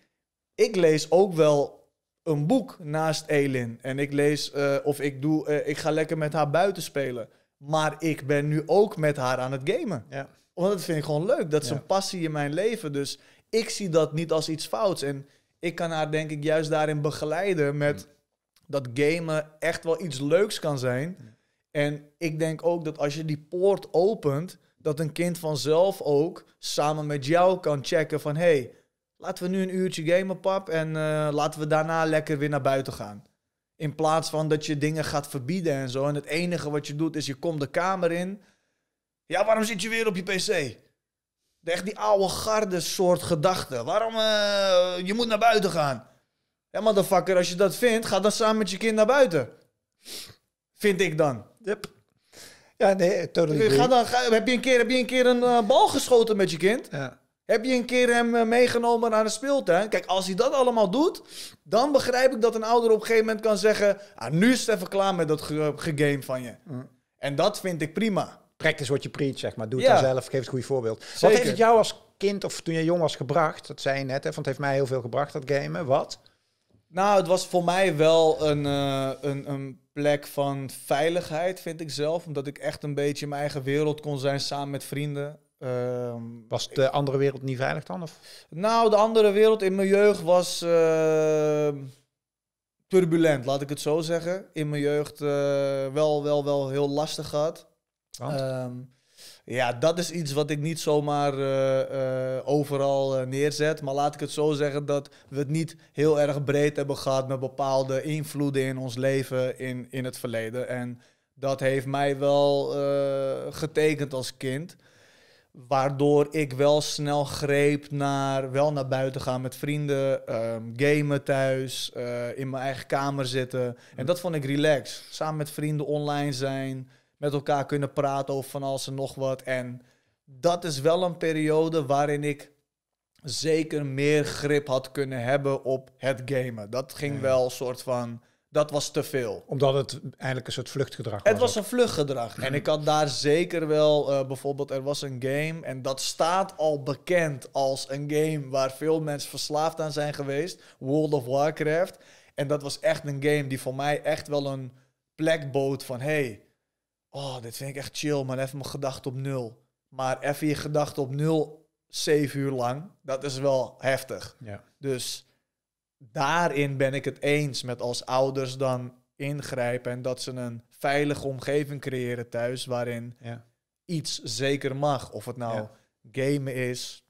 Ik lees ook wel een boek naast Elin. En ik lees eh, of ik doe, eh, ik ga lekker met haar buiten spelen. Maar ik ben nu ook met haar aan het gamen. Ja. Want dat vind ik gewoon leuk. Dat is een passie in mijn leven. Dus ik zie dat niet als iets fouts. En ik kan haar denk ik juist daarin begeleiden met mm. dat gamen echt wel iets leuks kan zijn. Mm. En ik denk ook dat als je die poort opent, dat een kind vanzelf ook samen met jou kan checken van hé, hey, laten we nu een uurtje gamen pap en eh, laten we daarna lekker weer naar buiten gaan. In plaats van dat je dingen gaat verbieden en zo. En het enige wat je doet is je komt de kamer in. Ja, waarom zit je weer op je pc? Echt die oude garde soort gedachten. Waarom eh, je moet naar buiten gaan? Ja, motherfucker, als je dat vindt, ga dan samen met je kind naar buiten. Vind ik dan. Yep. Ja, nee, totally. Ga dan, heb, je een keer, heb je een keer een eh, bal geschoten met je kind? Ja. Heb je een keer hem eh, meegenomen naar een speeltuin? Kijk, als hij dat allemaal doet, dan begrijp ik dat een ouder op een gegeven moment kan zeggen: ah, nu is het even klaar met dat ge- gegame van je. Mm. En dat vind ik prima practice what je preach, zeg maar. Doe het dan zelf, geef het goede voorbeeld. Wat heeft het jou als kind of toen je jong was gebracht? Dat zei je net, hè, want het heeft mij heel veel gebracht, dat gamen. Wat? Nou, het was voor mij wel een, eh, een, een plek van veiligheid, vind ik zelf. Omdat ik echt een beetje in mijn eigen wereld kon zijn samen met vrienden. Ehm, was de andere wereld niet veilig dan? Of? Nou, de andere wereld in mijn jeugd was ehm, turbulent, laat ik het zo zeggen. In mijn jeugd eh, wel, wel, wel heel lastig gehad. Ehm, ja, dat is iets wat ik niet zomaar eh, eh, overal eh, neerzet. Maar laat ik het zo zeggen dat we het niet heel erg breed hebben gehad met bepaalde invloeden in ons leven in, in het verleden. En dat heeft mij wel getekend als kind. Waardoor ik wel snel greep naar wel naar buiten gaan met vrienden, ehm, gamen thuis, in mijn eigen kamer zitten. En mm. dat vond ik relaxed. Samen met vrienden online zijn met elkaar kunnen praten over van alles en nog wat. En dat is wel een periode waarin ik zeker meer grip had kunnen hebben op het gamen. Dat ging wel een soort van. Dat was te veel. Omdat het eigenlijk een soort vluchtgedrag was. Het was een vluchtgedrag. En ik had daar zeker wel, eh, bijvoorbeeld, er was een game. En dat staat al bekend als een game waar veel mensen verslaafd aan zijn geweest. World of Warcraft. En dat was echt een game die voor mij echt wel een plek bood van: hey, oh, dit vind ik echt chill, maar even mijn gedachten op nul. Maar even je gedachten op nul zeven uur lang, dat is wel heftig. Ja. Dus daarin ben ik het eens met als ouders dan ingrijpen en dat ze een veilige omgeving creëren thuis waarin ja. iets zeker mag. Of het nou ja. gamen is,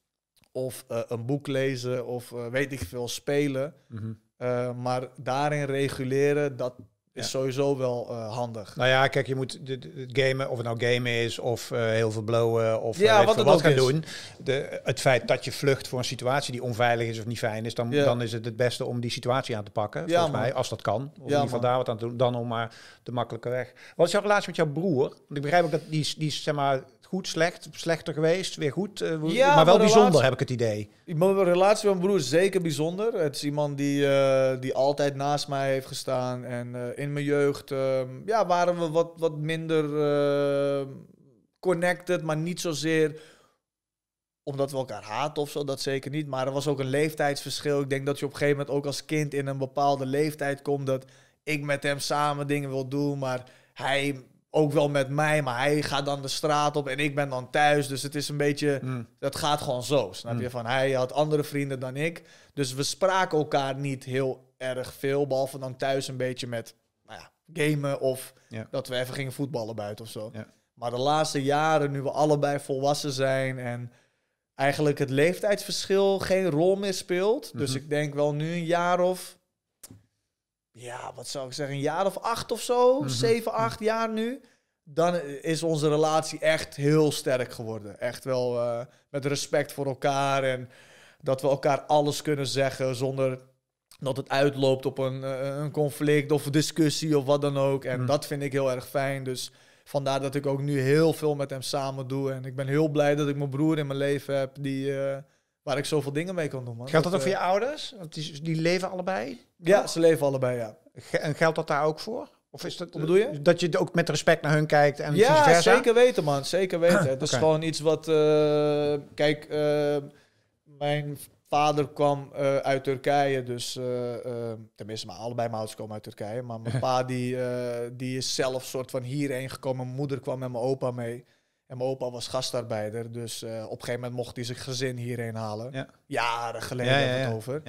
of eh, een boek lezen, of eh, weet ik veel, spelen. Mhm. Eh, maar daarin reguleren dat is sowieso wel eh, handig. Nou ja, kijk, je moet het gamen, of het nou gamen is, of eh, heel veel blowen, of ja, eh, wat, wat gaan doen. De, het feit dat je vlucht voor een situatie die onveilig is of niet fijn is, dan, dan is het het beste om die situatie aan te pakken, ja, volgens mij, als dat kan. Of ja, van daar wat aan te doen, dan om maar de makkelijke weg. Wat is jouw relatie met jouw broer? Want ik begrijp ook dat die, die zeg maar, goed, slecht, slechter geweest, weer goed. Eh, ja, maar wel bijzonder heb ik het idee. Mijn relatie met mijn broer is zeker bijzonder. Het is iemand die, eh, die altijd naast mij heeft gestaan. En eh, in mijn jeugd ehm, ja, waren we wat, wat minder connected, maar niet zozeer omdat we elkaar haten of zo, dat zeker niet. Maar er was ook een leeftijdsverschil. Ik denk dat je op een gegeven moment ook als kind in een bepaalde leeftijd komt dat ik met hem samen dingen wil doen, maar hij ook wel met mij, maar hij gaat dan de straat op en ik ben dan thuis. Dus het is een beetje, mm. dat gaat gewoon zo. Snap je? Mm. Van hij had andere vrienden dan ik. Dus we spraken elkaar niet heel erg veel, behalve dan thuis een beetje met nou ja, gamen of dat we even gingen voetballen buiten of zo. Maar de laatste jaren, nu we allebei volwassen zijn en eigenlijk het leeftijdsverschil geen rol meer speelt. Dus mhm. ik denk wel nu een jaar of ja, wat zou ik zeggen, een jaar of acht of zo, mhm. zeven, acht jaar nu, dan is onze relatie echt heel sterk geworden. Echt wel eh, met respect voor elkaar en dat we elkaar alles kunnen zeggen zonder dat het uitloopt op een, eh, een conflict of discussie of wat dan ook. En mhm. dat vind ik heel erg fijn. Dus vandaar dat ik ook nu heel veel met hem samen doe. En ik ben heel blij dat ik mijn broer in mijn leven heb die. Eh, waar ik zoveel dingen mee kan doen. Man. Geldt dat, dat ook voor je eh, ouders? Want die, leven allebei? Ja, ze leven allebei, ja. En geldt dat daar ook voor? Of is dat, Wat bedoel je? Dat je ook met respect naar hun kijkt en ja, vice Ja, zeker weten, man. Zeker weten. Het is gewoon iets wat... Eh, kijk, eh, mijn vader kwam uit Turkije, dus... tenminste, maar allebei mijn ouders komen uit Turkije. Maar mijn pa die, die is zelf soort van hierheen gekomen. Mijn moeder kwam met mijn opa mee. En mijn opa was gastarbeider, dus eh, op een gegeven moment mocht hij zijn gezin hierheen halen. Ja. Jaren geleden het over.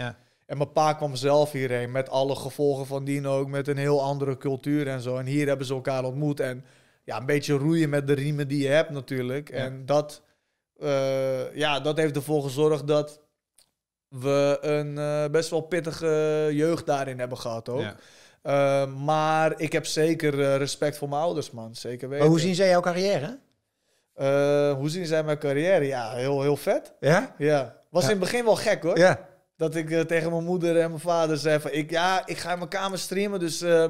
En mijn pa kwam zelf hierheen met alle gevolgen van dien ook, met een heel andere cultuur en zo. En hier hebben ze elkaar ontmoet en ja, een beetje roeien met de riemen die je hebt natuurlijk. En dat, eh, ja, dat heeft ervoor gezorgd dat we een eh, best wel pittige jeugd daarin hebben gehad ook. maar ik heb zeker respect voor mijn ouders, man. Zeker weten. Maar hoe zien zij jouw carrière? Eh, hoe zien zij mijn carrière? Ja, heel, heel vet. Ja? Ja. Was in het begin wel gek hoor. Ja. Dat ik eh, tegen mijn moeder en mijn vader zei van... Ik, ja, ik ga in mijn kamer streamen, dus... Eh,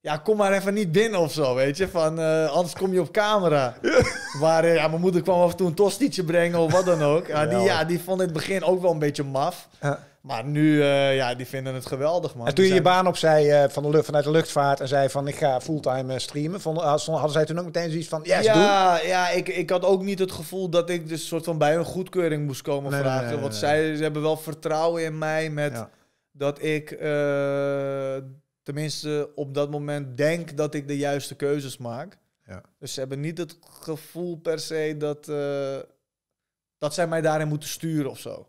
ja, kom maar even niet binnen of zo, weet je. Van, anders kom je op camera. Ja. Waar, ja, mijn moeder kwam af en toe een tostietje brengen of wat dan ook. Ja, die, ja, die vond in het begin ook wel een beetje maf. Ja. Maar nu, uh, ja, die vinden het geweldig, man. En toen je je baan opzij uh, van de lucht, vanuit de luchtvaart en zei van ik ga fulltime eh, streamen, vond, hadden zij toen ook meteen zoiets van ja, Ja, ik, ik had ook niet het gevoel dat ik dus soort van bij hun goedkeuring moest komen vragen. Nee, want zij ze hebben wel vertrouwen in mij met dat ik tenminste op dat moment denk dat ik de juiste keuzes maak. Ja. Dus ze hebben niet het gevoel per se dat, dat zij mij daarin moeten sturen of zo.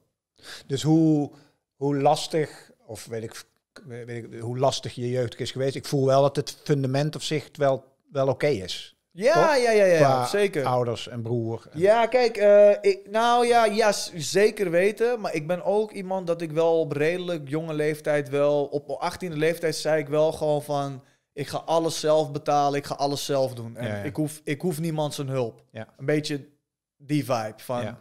Dus hoe hoe lastig, of weet ik, weet ik hoe lastig je jeugd is geweest. Ik voel wel dat het fundament op zich wel, wel oké is. Ja, ja, ja, ja, zeker. Ouders en broer. ja, kijk, eh, ik, nou ja, zeker weten. Maar ik ben ook iemand dat ik wel op redelijk jonge leeftijd wel, op mijn 18e leeftijd zei ik wel gewoon van, ik ga alles zelf betalen, ik ga alles zelf doen. En Ik, hoef, ik hoef niemand zijn hulp. Een beetje die vibe van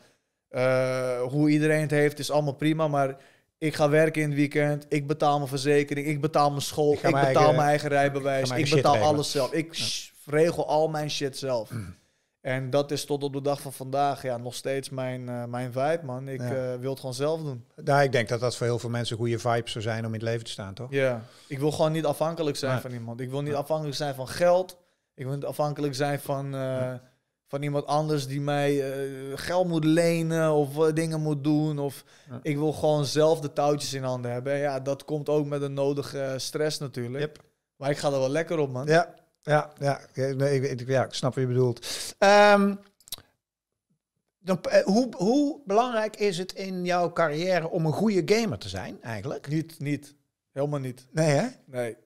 eh, hoe iedereen het heeft is allemaal prima, maar ik ga werken in het weekend. Ik betaal mijn verzekering. Ik betaal mijn school. Ik, betaal mijn eigen rijbewijs. Ik, betaal alles zelf. Ik regel al mijn shit zelf. Mm. En dat is tot op de dag van vandaag ja, nog steeds mijn, eh, mijn vibe, man. Ik eh, wil het gewoon zelf doen. Nou, ik denk dat dat voor heel veel mensen goede vibe zou zijn om in het leven te staan, toch? Ja. Ik wil gewoon niet afhankelijk zijn van iemand. Ik wil niet afhankelijk zijn van geld. Ik wil niet afhankelijk zijn van... Eh, van iemand anders die mij eh, geld moet lenen of eh, dingen moet doen. Of ik wil gewoon zelf de touwtjes in handen hebben. ja, dat komt ook met een nodige stress natuurlijk. Maar ik ga er wel lekker op, man. Ja, ja, ja. Nee, ik, ja ik snap wat je bedoelt. Ehm, dan, eh, hoe, hoe belangrijk is het in jouw carrière om een goede gamer te zijn, eigenlijk? Niet, niet. Helemaal niet. Nee, hè? Nee.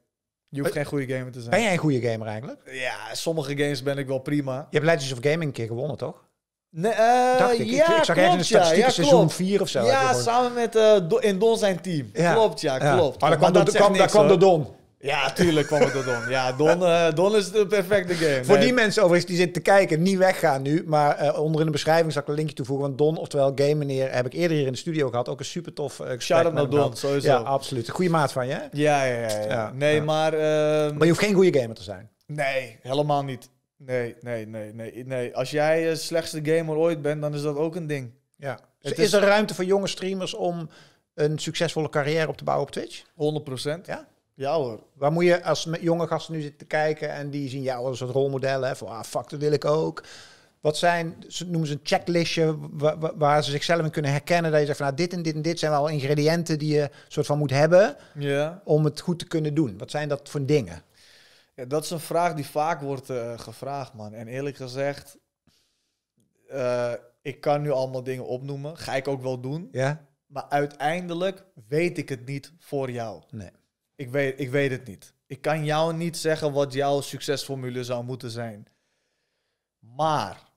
Je hoeft geen goede gamer te zijn. Ben jij een goede gamer eigenlijk? Ja, sommige games ben ik wel prima. Je hebt Legends of Gaming een keer gewonnen, toch? Nee, eh, Dacht ik. Ja, ik, zag even in de ja, seizoen 4 of zo. Ja, samen met uh, eh, Don, in Don zijn team. Ja. Klopt, ja, klopt. Maar, kwam, daar kwam de Don. Ja, tuurlijk kwam het door Don. Ja, Don, eh, Don is de perfecte game. Voor die mensen overigens die zitten te kijken, niet weggaan nu. Maar eh, onder in de beschrijving zal ik een linkje toevoegen. Want Don, oftewel Game Meneer, heb ik eerder hier in de studio gehad. Ook een super tof uh, Shout-out Don, sowieso. Ja, absoluut. Goede maat van je, hè? Ja, ja, ja. ja. Nee, maar... Ehm, maar je hoeft geen goede gamer te zijn. Nee, helemaal niet. Nee, nee, nee, nee. nee. Als jij de slechtste gamer ooit bent, dan is dat ook een ding. Ja. is, er ruimte voor jonge streamers om een succesvolle carrière op te bouwen op Twitch? 100%. Ja? Ja hoor. Waar moet je als jonge gasten nu zitten te kijken en die zien jou als een rolmodel, hè, van ah fuck, dat wil ik ook. Wat zijn, ze noemen ze een checklistje waar, ze zichzelf in kunnen herkennen. Dat je zegt van nou, dit en dit en dit zijn wel ingrediënten die je soort van moet hebben ja. om het goed te kunnen doen. Wat zijn dat voor dingen? Ja, dat is een vraag die vaak wordt eh, gevraagd, man. En eerlijk gezegd, eh, ik kan nu allemaal dingen opnoemen. Ga ik ook wel doen. Ja? Maar uiteindelijk weet ik het niet voor jou. Nee. Ik weet, ik weet het niet. Ik kan jou niet zeggen wat jouw succesformule zou moeten zijn. Maar,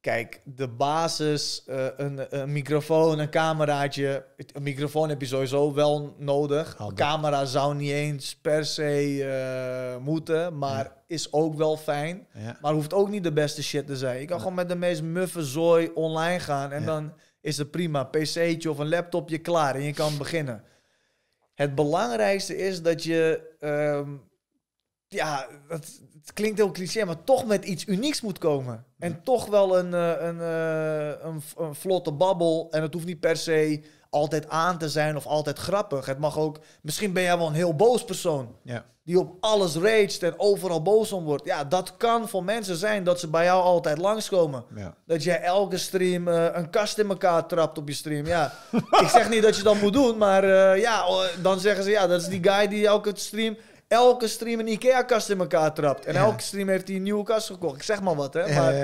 kijk, de basis, eh, een, een, microfoon, een cameraatje. Een microfoon heb je sowieso wel nodig. Een camera zou niet eens per se eh, moeten, maar is ook wel fijn. Maar hoeft ook niet de beste shit te zijn. Je kan gewoon met de meest muffe zooi online gaan en dan is het prima. PC'tje of een laptopje klaar en je kan beginnen. Het belangrijkste is dat je, ehm, ja, het, klinkt heel cliché, maar toch met iets unieks moet komen. En toch wel een, eh, een, eh, een, een vlotte babbel. En het hoeft niet per se altijd aan te zijn of altijd grappig. Het mag ook, misschien ben jij wel een heel boos persoon. Ja. Die op alles raged en overal boos om wordt. Ja, dat kan voor mensen zijn dat ze bij jou altijd langskomen. Ja. Dat jij elke stream eh, een kast in elkaar trapt op je stream. Ja, ik zeg niet dat je dat moet doen, maar eh, ja, oh, dan zeggen ze ja, dat is die guy die elke stream elke stream een IKEA-kast in elkaar trapt. En elke stream heeft hij een nieuwe kast gekocht. Ik zeg maar wat, hè. Maar,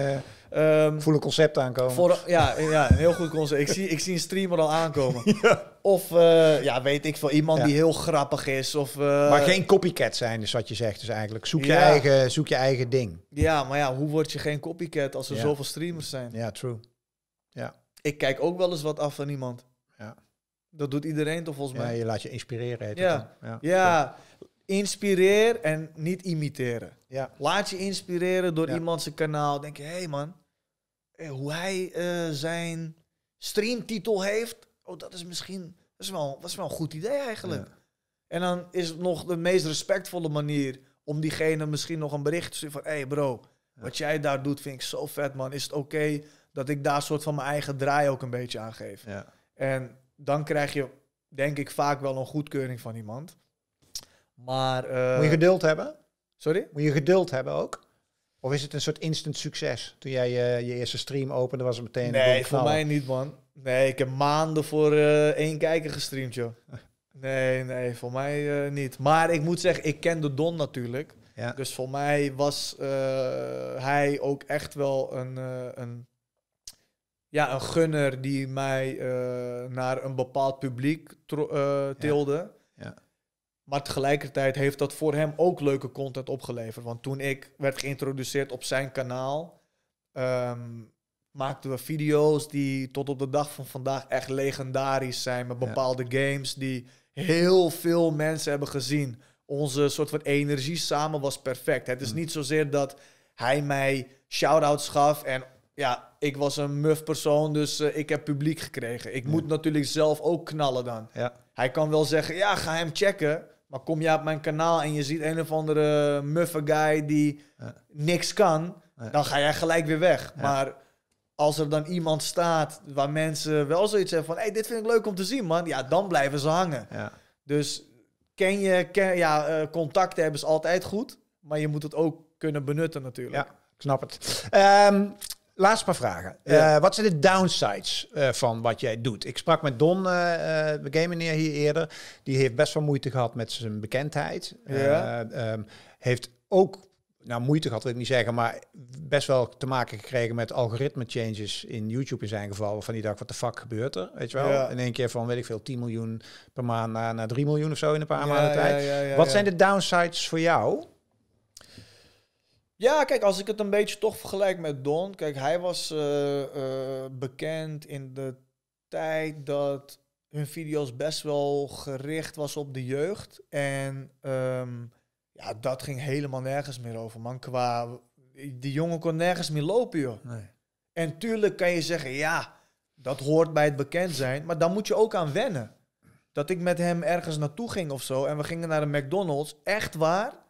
ehm, Voel een concept aankomen. Voor, ja, ja, een heel goed concept. ik, zie, ik zie een streamer al aankomen. Of, eh, ja, weet ik veel, iemand die heel grappig is. Of, eh, maar geen copycat zijn, is wat je zegt. Dus eigenlijk zoek, je, eigen, zoek je eigen ding. Ja, maar ja, hoe word je geen copycat als er zoveel streamers zijn? Ja, true. Ja. Ik kijk ook wel eens wat af van iemand. Ja. Dat doet iedereen toch volgens mij. je laat je inspireren. ja. ja inspireer en niet imiteren. Ja. Laat je inspireren door iemand zijn kanaal. Denk je, hé hey man, eh, hoe hij eh, zijn streamtitel heeft. Oh, dat is misschien dat is wel, dat is wel een goed idee eigenlijk. En dan is het nog de meest respectvolle manier om diegene misschien nog een bericht te sturen van... hé hey bro, wat jij daar doet vind ik zo vet man. Is het oké dat ik daar soort van mijn eigen draai ook een beetje aan geef? En dan krijg je denk ik vaak wel een goedkeuring van iemand. Maar, Moet je eh, geduld hebben? Sorry? Moet je geduld hebben ook? Of is het een soort instant succes? Toen jij je, eh, je eerste stream opende, was het meteen. Nee, voor mij niet, man. Nee, ik heb maanden voor eh, één kijker gestreamd, joh. Nee, nee, voor mij niet. Maar ik moet zeggen, ik ken de Don natuurlijk. Ja. Dus voor mij was hij ook echt wel een, een, ja, een gunner die mij naar een bepaald publiek tilde. Maar tegelijkertijd heeft dat voor hem ook leuke content opgeleverd. Want toen ik werd geïntroduceerd op zijn kanaal, ehm, maakten we video's die tot op de dag van vandaag echt legendarisch zijn. Met bepaalde games die heel veel mensen hebben gezien. Onze soort van energie samen was perfect. Het is mm. niet zozeer dat hij mij shout-outs gaf en ja, ik was een muf persoon, dus eh, ik heb publiek gekregen. Ik moet natuurlijk zelf ook knallen dan. Ja. Hij kan wel zeggen, ja, ga hem checken. Maar kom jij op mijn kanaal en je ziet een of andere muffe guy die niks kan, dan ga jij gelijk weer weg. Maar als er dan iemand staat waar mensen wel zoiets hebben van, hey, dit vind ik leuk om te zien, man. Ja, dan blijven ze hangen. Dus ken je, ja, eh, contacten hebben ze altijd goed, maar je moet het ook kunnen benutten natuurlijk. Ja, ik snap het. Ehm, Laatst paar vragen. Eh, wat zijn de downsides eh, van wat jij doet? Ik sprak met Don, eh, de uh meneer hier eerder. Die heeft best wel moeite gehad met zijn bekendheid. Ehm, heeft ook, nou moeite gehad wil ik niet zeggen, maar best wel te maken gekregen met algoritme changes in YouTube in zijn geval. Waarvan die dacht, wat de fuck gebeurt er? Weet je wel? In één keer van, weet ik veel, 10 miljoen per maand naar, naar 3 miljoen of zo in een paar maanden tijd. wat zijn de downsides voor jou? Ja, kijk, als ik het een beetje toch vergelijk met Don. Kijk, hij was eh, eh, bekend in de tijd dat hun video's best wel gericht was op de jeugd. En ehm, ja, dat ging helemaal nergens meer over, man. Qua, die jongen kon nergens meer lopen, joh. Nee. En tuurlijk kan je zeggen, ja, dat hoort bij het bekend zijn. Maar dan moet je ook aan wennen. Dat ik met hem ergens naartoe ging of zo. En we gingen naar de McDonald's. Echt waar.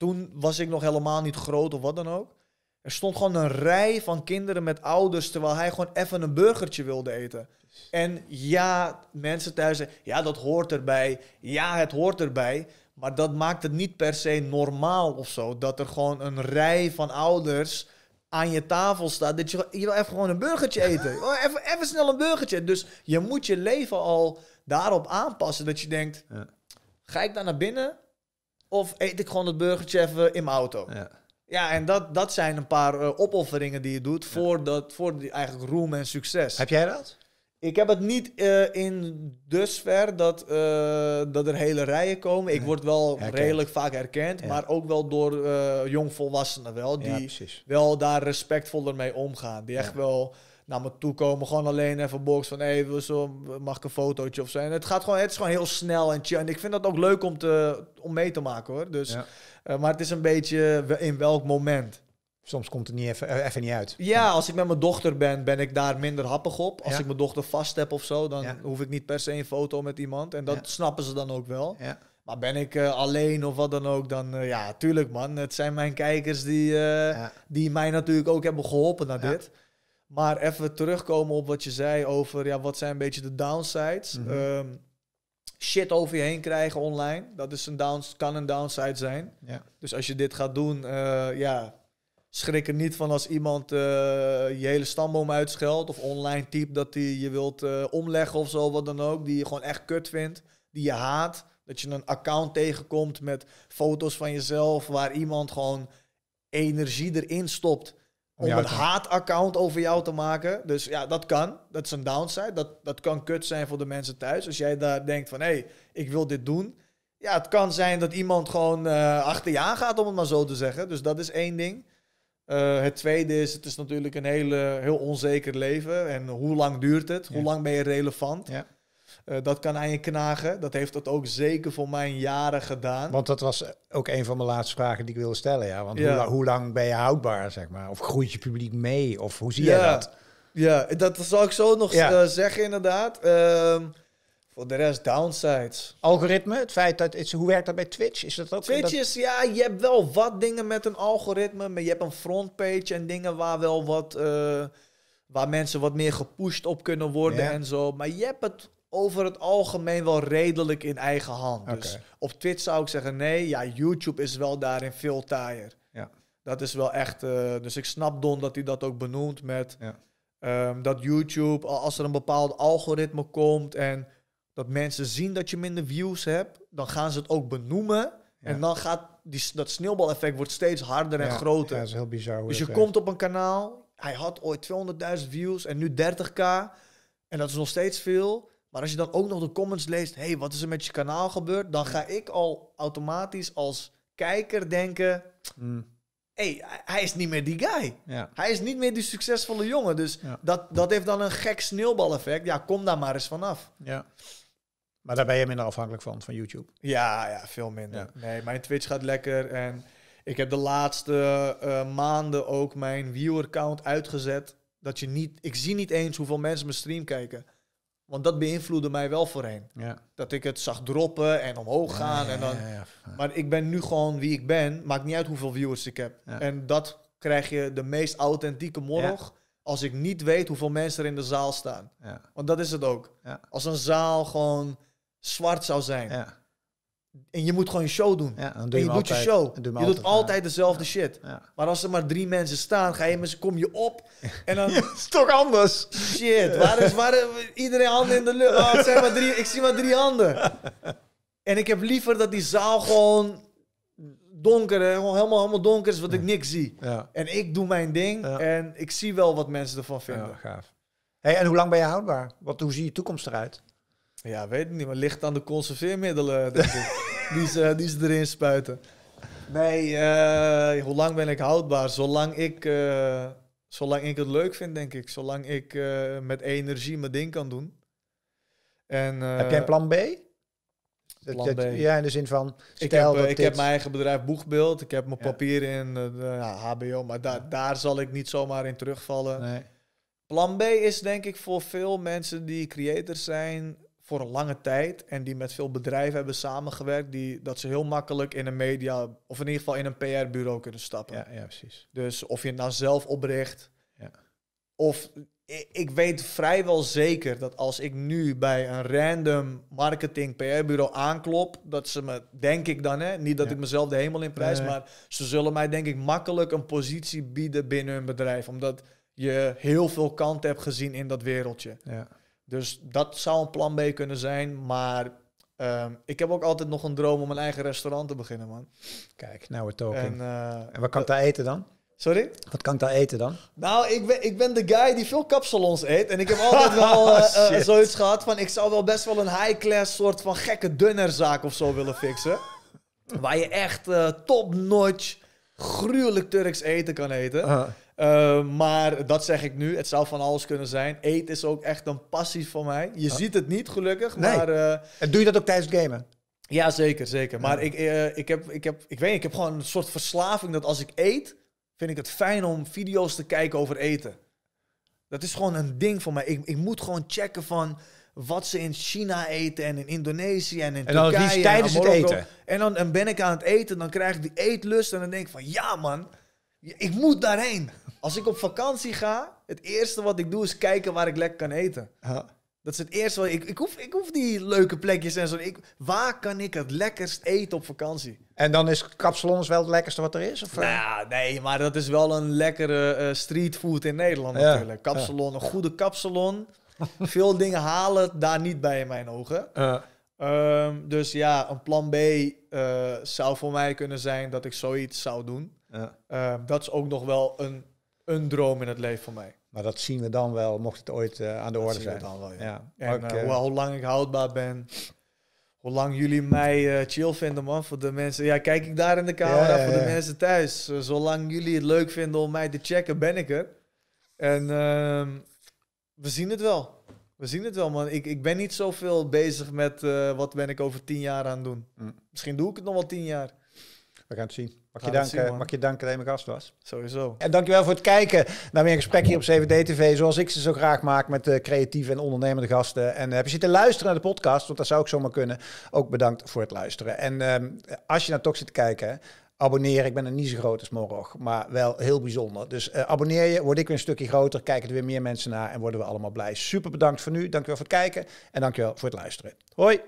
Toen was ik nog helemaal niet groot of wat dan ook. Er stond gewoon een rij van kinderen met ouders terwijl hij gewoon even een burgertje wilde eten. En ja, mensen thuis zeggen, ja, dat hoort erbij. Ja, het hoort erbij. Maar dat maakt het niet per se normaal of zo. Dat er gewoon een rij van ouders aan je tafel staat. Dat je, je wil even gewoon een burgertje eten. Oh, even, even snel een burgertje. Dus je moet je leven al daarop aanpassen. Dat je denkt, ga ik daar naar binnen? Of eet ik gewoon het burgertje even in mijn auto? Ja, ja en dat, dat zijn een paar eh, opofferingen die je doet voor, dat, voor die, eigenlijk roem en succes. Heb jij dat? Ik heb het niet uh, in dusver dat, eh, dat er hele rijen komen. Ik word wel redelijk vaak herkend, maar ook wel door uh, jongvolwassenen wel. Die wel daar respectvoller mee omgaan. Die echt wel naar me toe komen. Gewoon alleen even box van even zo, mag ik een fotootje of zo. En het gaat gewoon, het is gewoon heel snel en chill. En ik vind dat ook leuk om, te, om mee te maken hoor. Dus, eh, maar het is een beetje in welk moment. Soms komt het niet even, eh, even niet uit. Ja, als ik met mijn dochter ben, ben ik daar minder happig op. Als ik mijn dochter vast heb of zo, dan hoef ik niet per se een foto met iemand. En dat snappen ze dan ook wel. Ja. Maar ben ik eh, alleen of wat dan ook, dan ja, tuurlijk man. Het zijn mijn kijkers die, die mij natuurlijk ook hebben geholpen naar dit. Maar even terugkomen op wat je zei over ja, wat zijn een beetje de downsides. Mhm. Ehm, shit over je heen krijgen online. Dat is een downs, kan een downside zijn. Ja. Dus als je dit gaat doen, eh, ja, schrik er niet van als iemand eh, je hele stamboom uitscheldt. Of online type dat hij je wilt eh, omleggen of zo, wat dan ook. Die je gewoon echt kut vindt, die je haat. Dat je een account tegenkomt met foto's van jezelf waar iemand gewoon energie erin stopt om een haataccount over jou te maken. Dus ja, dat kan. Dat is een downside. Dat, dat kan kut zijn voor de mensen thuis. Als jij daar denkt van, hé, hey, ik wil dit doen. Ja, het kan zijn dat iemand gewoon uh, achter je aan gaat, om het maar zo te zeggen. Dus dat is één ding. Eh, het tweede is, het is natuurlijk een hele, heel onzeker leven. En hoe lang duurt het? Hoe lang ben je relevant? Ja. Eh, dat kan aan je knagen. Dat heeft dat ook zeker voor mij jaren gedaan. Want dat was ook een van mijn laatste vragen die ik wilde stellen. Ja? Want Hoe, lang ben je houdbaar, zeg maar? Of groeit je publiek mee? Of hoe zie je dat? Ja, dat zal ik zo nog eh, zeggen, inderdaad. Ehm, voor de rest downsides. Algoritme, het feit dat hoe werkt dat bij Twitch? Is dat ook? Twitch is ja, je hebt wel wat dingen met een algoritme, maar je hebt een frontpage en dingen waar wel wat eh, waar mensen wat meer gepusht op kunnen worden en zo. Maar je hebt het over het algemeen wel redelijk in eigen hand. Dus op Twitch zou ik zeggen nee. Ja, YouTube is wel daarin veel taaier. Ja. Dat is wel echt... Eh, dus ik snap Don dat hij dat ook benoemt met... Ja. Ehm, dat YouTube, als er een bepaald algoritme komt en dat mensen zien dat je minder views hebt, dan gaan ze het ook benoemen. En dan gaat die, dat sneeuwbaleffect wordt steeds harder en groter. Ja, dat is heel bizar. Dus je komt op een kanaal, hij had ooit 200.000 views en nu 30k. En dat is nog steeds veel. Maar als je dan ook nog de comments leest, hey, wat is er met je kanaal gebeurd? Dan ga ik al automatisch als kijker denken, mm. hey, hij is niet meer die guy. Ja. Hij is niet meer die succesvolle jongen. Dus dat, dat heeft dan een gek effect. Ja, kom daar maar eens vanaf. Ja. Maar daar ben je minder afhankelijk van, van YouTube. Ja, ja veel minder. Nee, mijn Twitch gaat lekker en ik heb de laatste eh, maanden ook mijn viewer count uitgezet. Dat je niet, ik zie niet eens hoeveel mensen mijn stream kijken. Want dat beïnvloedde mij wel voorheen. Ja. Dat ik het zag droppen en omhoog gaan. en dan, Maar ik ben nu gewoon wie ik ben. Maakt niet uit hoeveel viewers ik heb. En dat krijg je de meest authentieke morgen. als ik niet weet hoeveel mensen er in de zaal staan. Ja. Want dat is het ook. Ja. Als een zaal gewoon zwart zou zijn, ja. En je moet gewoon je show doen. Ja, doe en je, doet je show. je doet altijd dezelfde shit. Maar als er maar drie mensen staan, ga je mensen, kom je op. En dan... is toch anders? Shit, waar is, waar iedereen handen in de lucht? Oh, zijn maar ik zie maar drie handen. En ik heb liever dat die zaal gewoon donker, helemaal, helemaal donker is, wat ik niks zie. En ik doe mijn ding en ik zie wel wat mensen ervan vinden. gaaf. Hey, en hoe lang ben je houdbaar? Wat, hoe zie je toekomst eruit? Ja, weet ik niet, maar ligt aan de conserveermiddelen die, ze, die ze erin spuiten. Nee, uh, hoe lang ben ik houdbaar? Zolang ik, eh, zolang ik het leuk vind, denk ik. Zolang ik eh, met energie mijn ding kan doen. En, Heb jij een plan B? Plan dat, B. ja, in de zin van. ik heb, ik heb mijn eigen bedrijf Boegbeeld. Ik heb mijn papier in ja, HBO. Maar daar daar zal ik niet zomaar in terugvallen. Nee. Plan B is denk ik voor veel mensen die creators zijn voor een lange tijd en die met veel bedrijven hebben samengewerkt, die, dat ze heel makkelijk in een media, of in ieder geval in een PR-bureau kunnen stappen. Ja, ja, precies. Dus of je nou zelf opricht, ja. of ik weet vrijwel zeker dat als ik nu bij een random marketing PR-bureau aanklop, dat ze me, denk ik dan, hè, niet dat ik mezelf de hemel in prijs, maar ze zullen mij denk ik makkelijk een positie bieden binnen hun bedrijf, omdat je heel veel kant hebt gezien in dat wereldje. Ja. Dus dat zou een plan B kunnen zijn. Maar ehm, ik heb ook altijd nog een droom om een eigen restaurant te beginnen, man. Kijk, nou we talking. En, eh, en wat kan ik daar eten dan? Sorry? Wat kan ik daar eten dan? Nou, ik ben, ik ben de guy die veel kapsalons eet. En ik heb altijd wel eh, eh, zoiets gehad van... ik zou wel best wel een high-class soort van gekke dunnerzaak of zo willen fixen. waar je echt uh, top-notch gruwelijk Turks eten kan eten. Eh, maar dat zeg ik nu. Het zou van alles kunnen zijn. Eten is ook echt een passie van mij. Je ah. ziet het niet, gelukkig. Nee. Maar, eh, en doe je dat ook tijdens het gamen? Ja, zeker, zeker. Maar ik, eh, ik, heb, ik, heb, ik weet ik heb gewoon een soort verslaving dat als ik eet, vind ik het fijn om video's te kijken over eten. Dat is gewoon een ding voor mij. Ik, ik moet gewoon checken van wat ze in China eten en in Indonesië en in en Turkije. En dan tijdens het eten. En dan ben ik aan het eten, dan krijg ik die eetlust en dan denk ik van ja man, ik moet daarheen. Als ik op vakantie ga, het eerste wat ik doe is kijken waar ik lekker kan eten. Dat is het eerste wat ik. Ik hoef, ik hoef die leuke plekjes en zo. Ik, waar kan ik het lekkerst eten op vakantie? En dan is kapsalons wel het lekkerste wat er is? Of? Eh? Nou, nee, maar dat is wel een lekkere uh, streetfood in Nederland natuurlijk. Kapsalon, een goede kapsalon. Veel dingen halen daar niet bij in mijn ogen. Ehm, dus ja, een plan B eh, zou voor mij kunnen zijn dat ik zoiets zou doen. Ehm, dat is ook nog wel een, een droom in het leven van mij. Maar dat zien we dan wel, mocht het ooit eh, aan de orde zijn. ja. En eh, eh, hoe, lang ik houdbaar ben. Hoe lang jullie mij chill vinden, man. Voor de mensen. Ja, kijk ik daar in de camera voor de mensen thuis. zolang jullie het leuk vinden om mij te checken, ben ik er. En ehm, we zien het wel. We zien het wel, man. Ik, ik ben niet zoveel bezig met wat ben ik over tien jaar aan het doen. Mm. Misschien doe ik het nog wel tien jaar. We gaan het zien. Mag je, danken, zien, mag dat je mijn gast was. Sowieso. En dankjewel voor het kijken naar weer een gesprek hier op 7D-TV. Zoals ik ze zo graag maak met creatieve en ondernemende gasten. En eh, heb je zitten luisteren naar de podcast, want dat zou ook zomaar kunnen. Ook bedankt voor het luisteren. En ehm, als je naar nou toch zit te kijken, abonneer. Ik ben er niet zo groot als Morog, maar wel heel bijzonder. Dus eh, abonneer je, word ik weer een stukje groter. Kijken er weer meer mensen naar en worden we allemaal blij. Super bedankt voor nu. Dankjewel voor het kijken en dankjewel voor het luisteren. Hoi!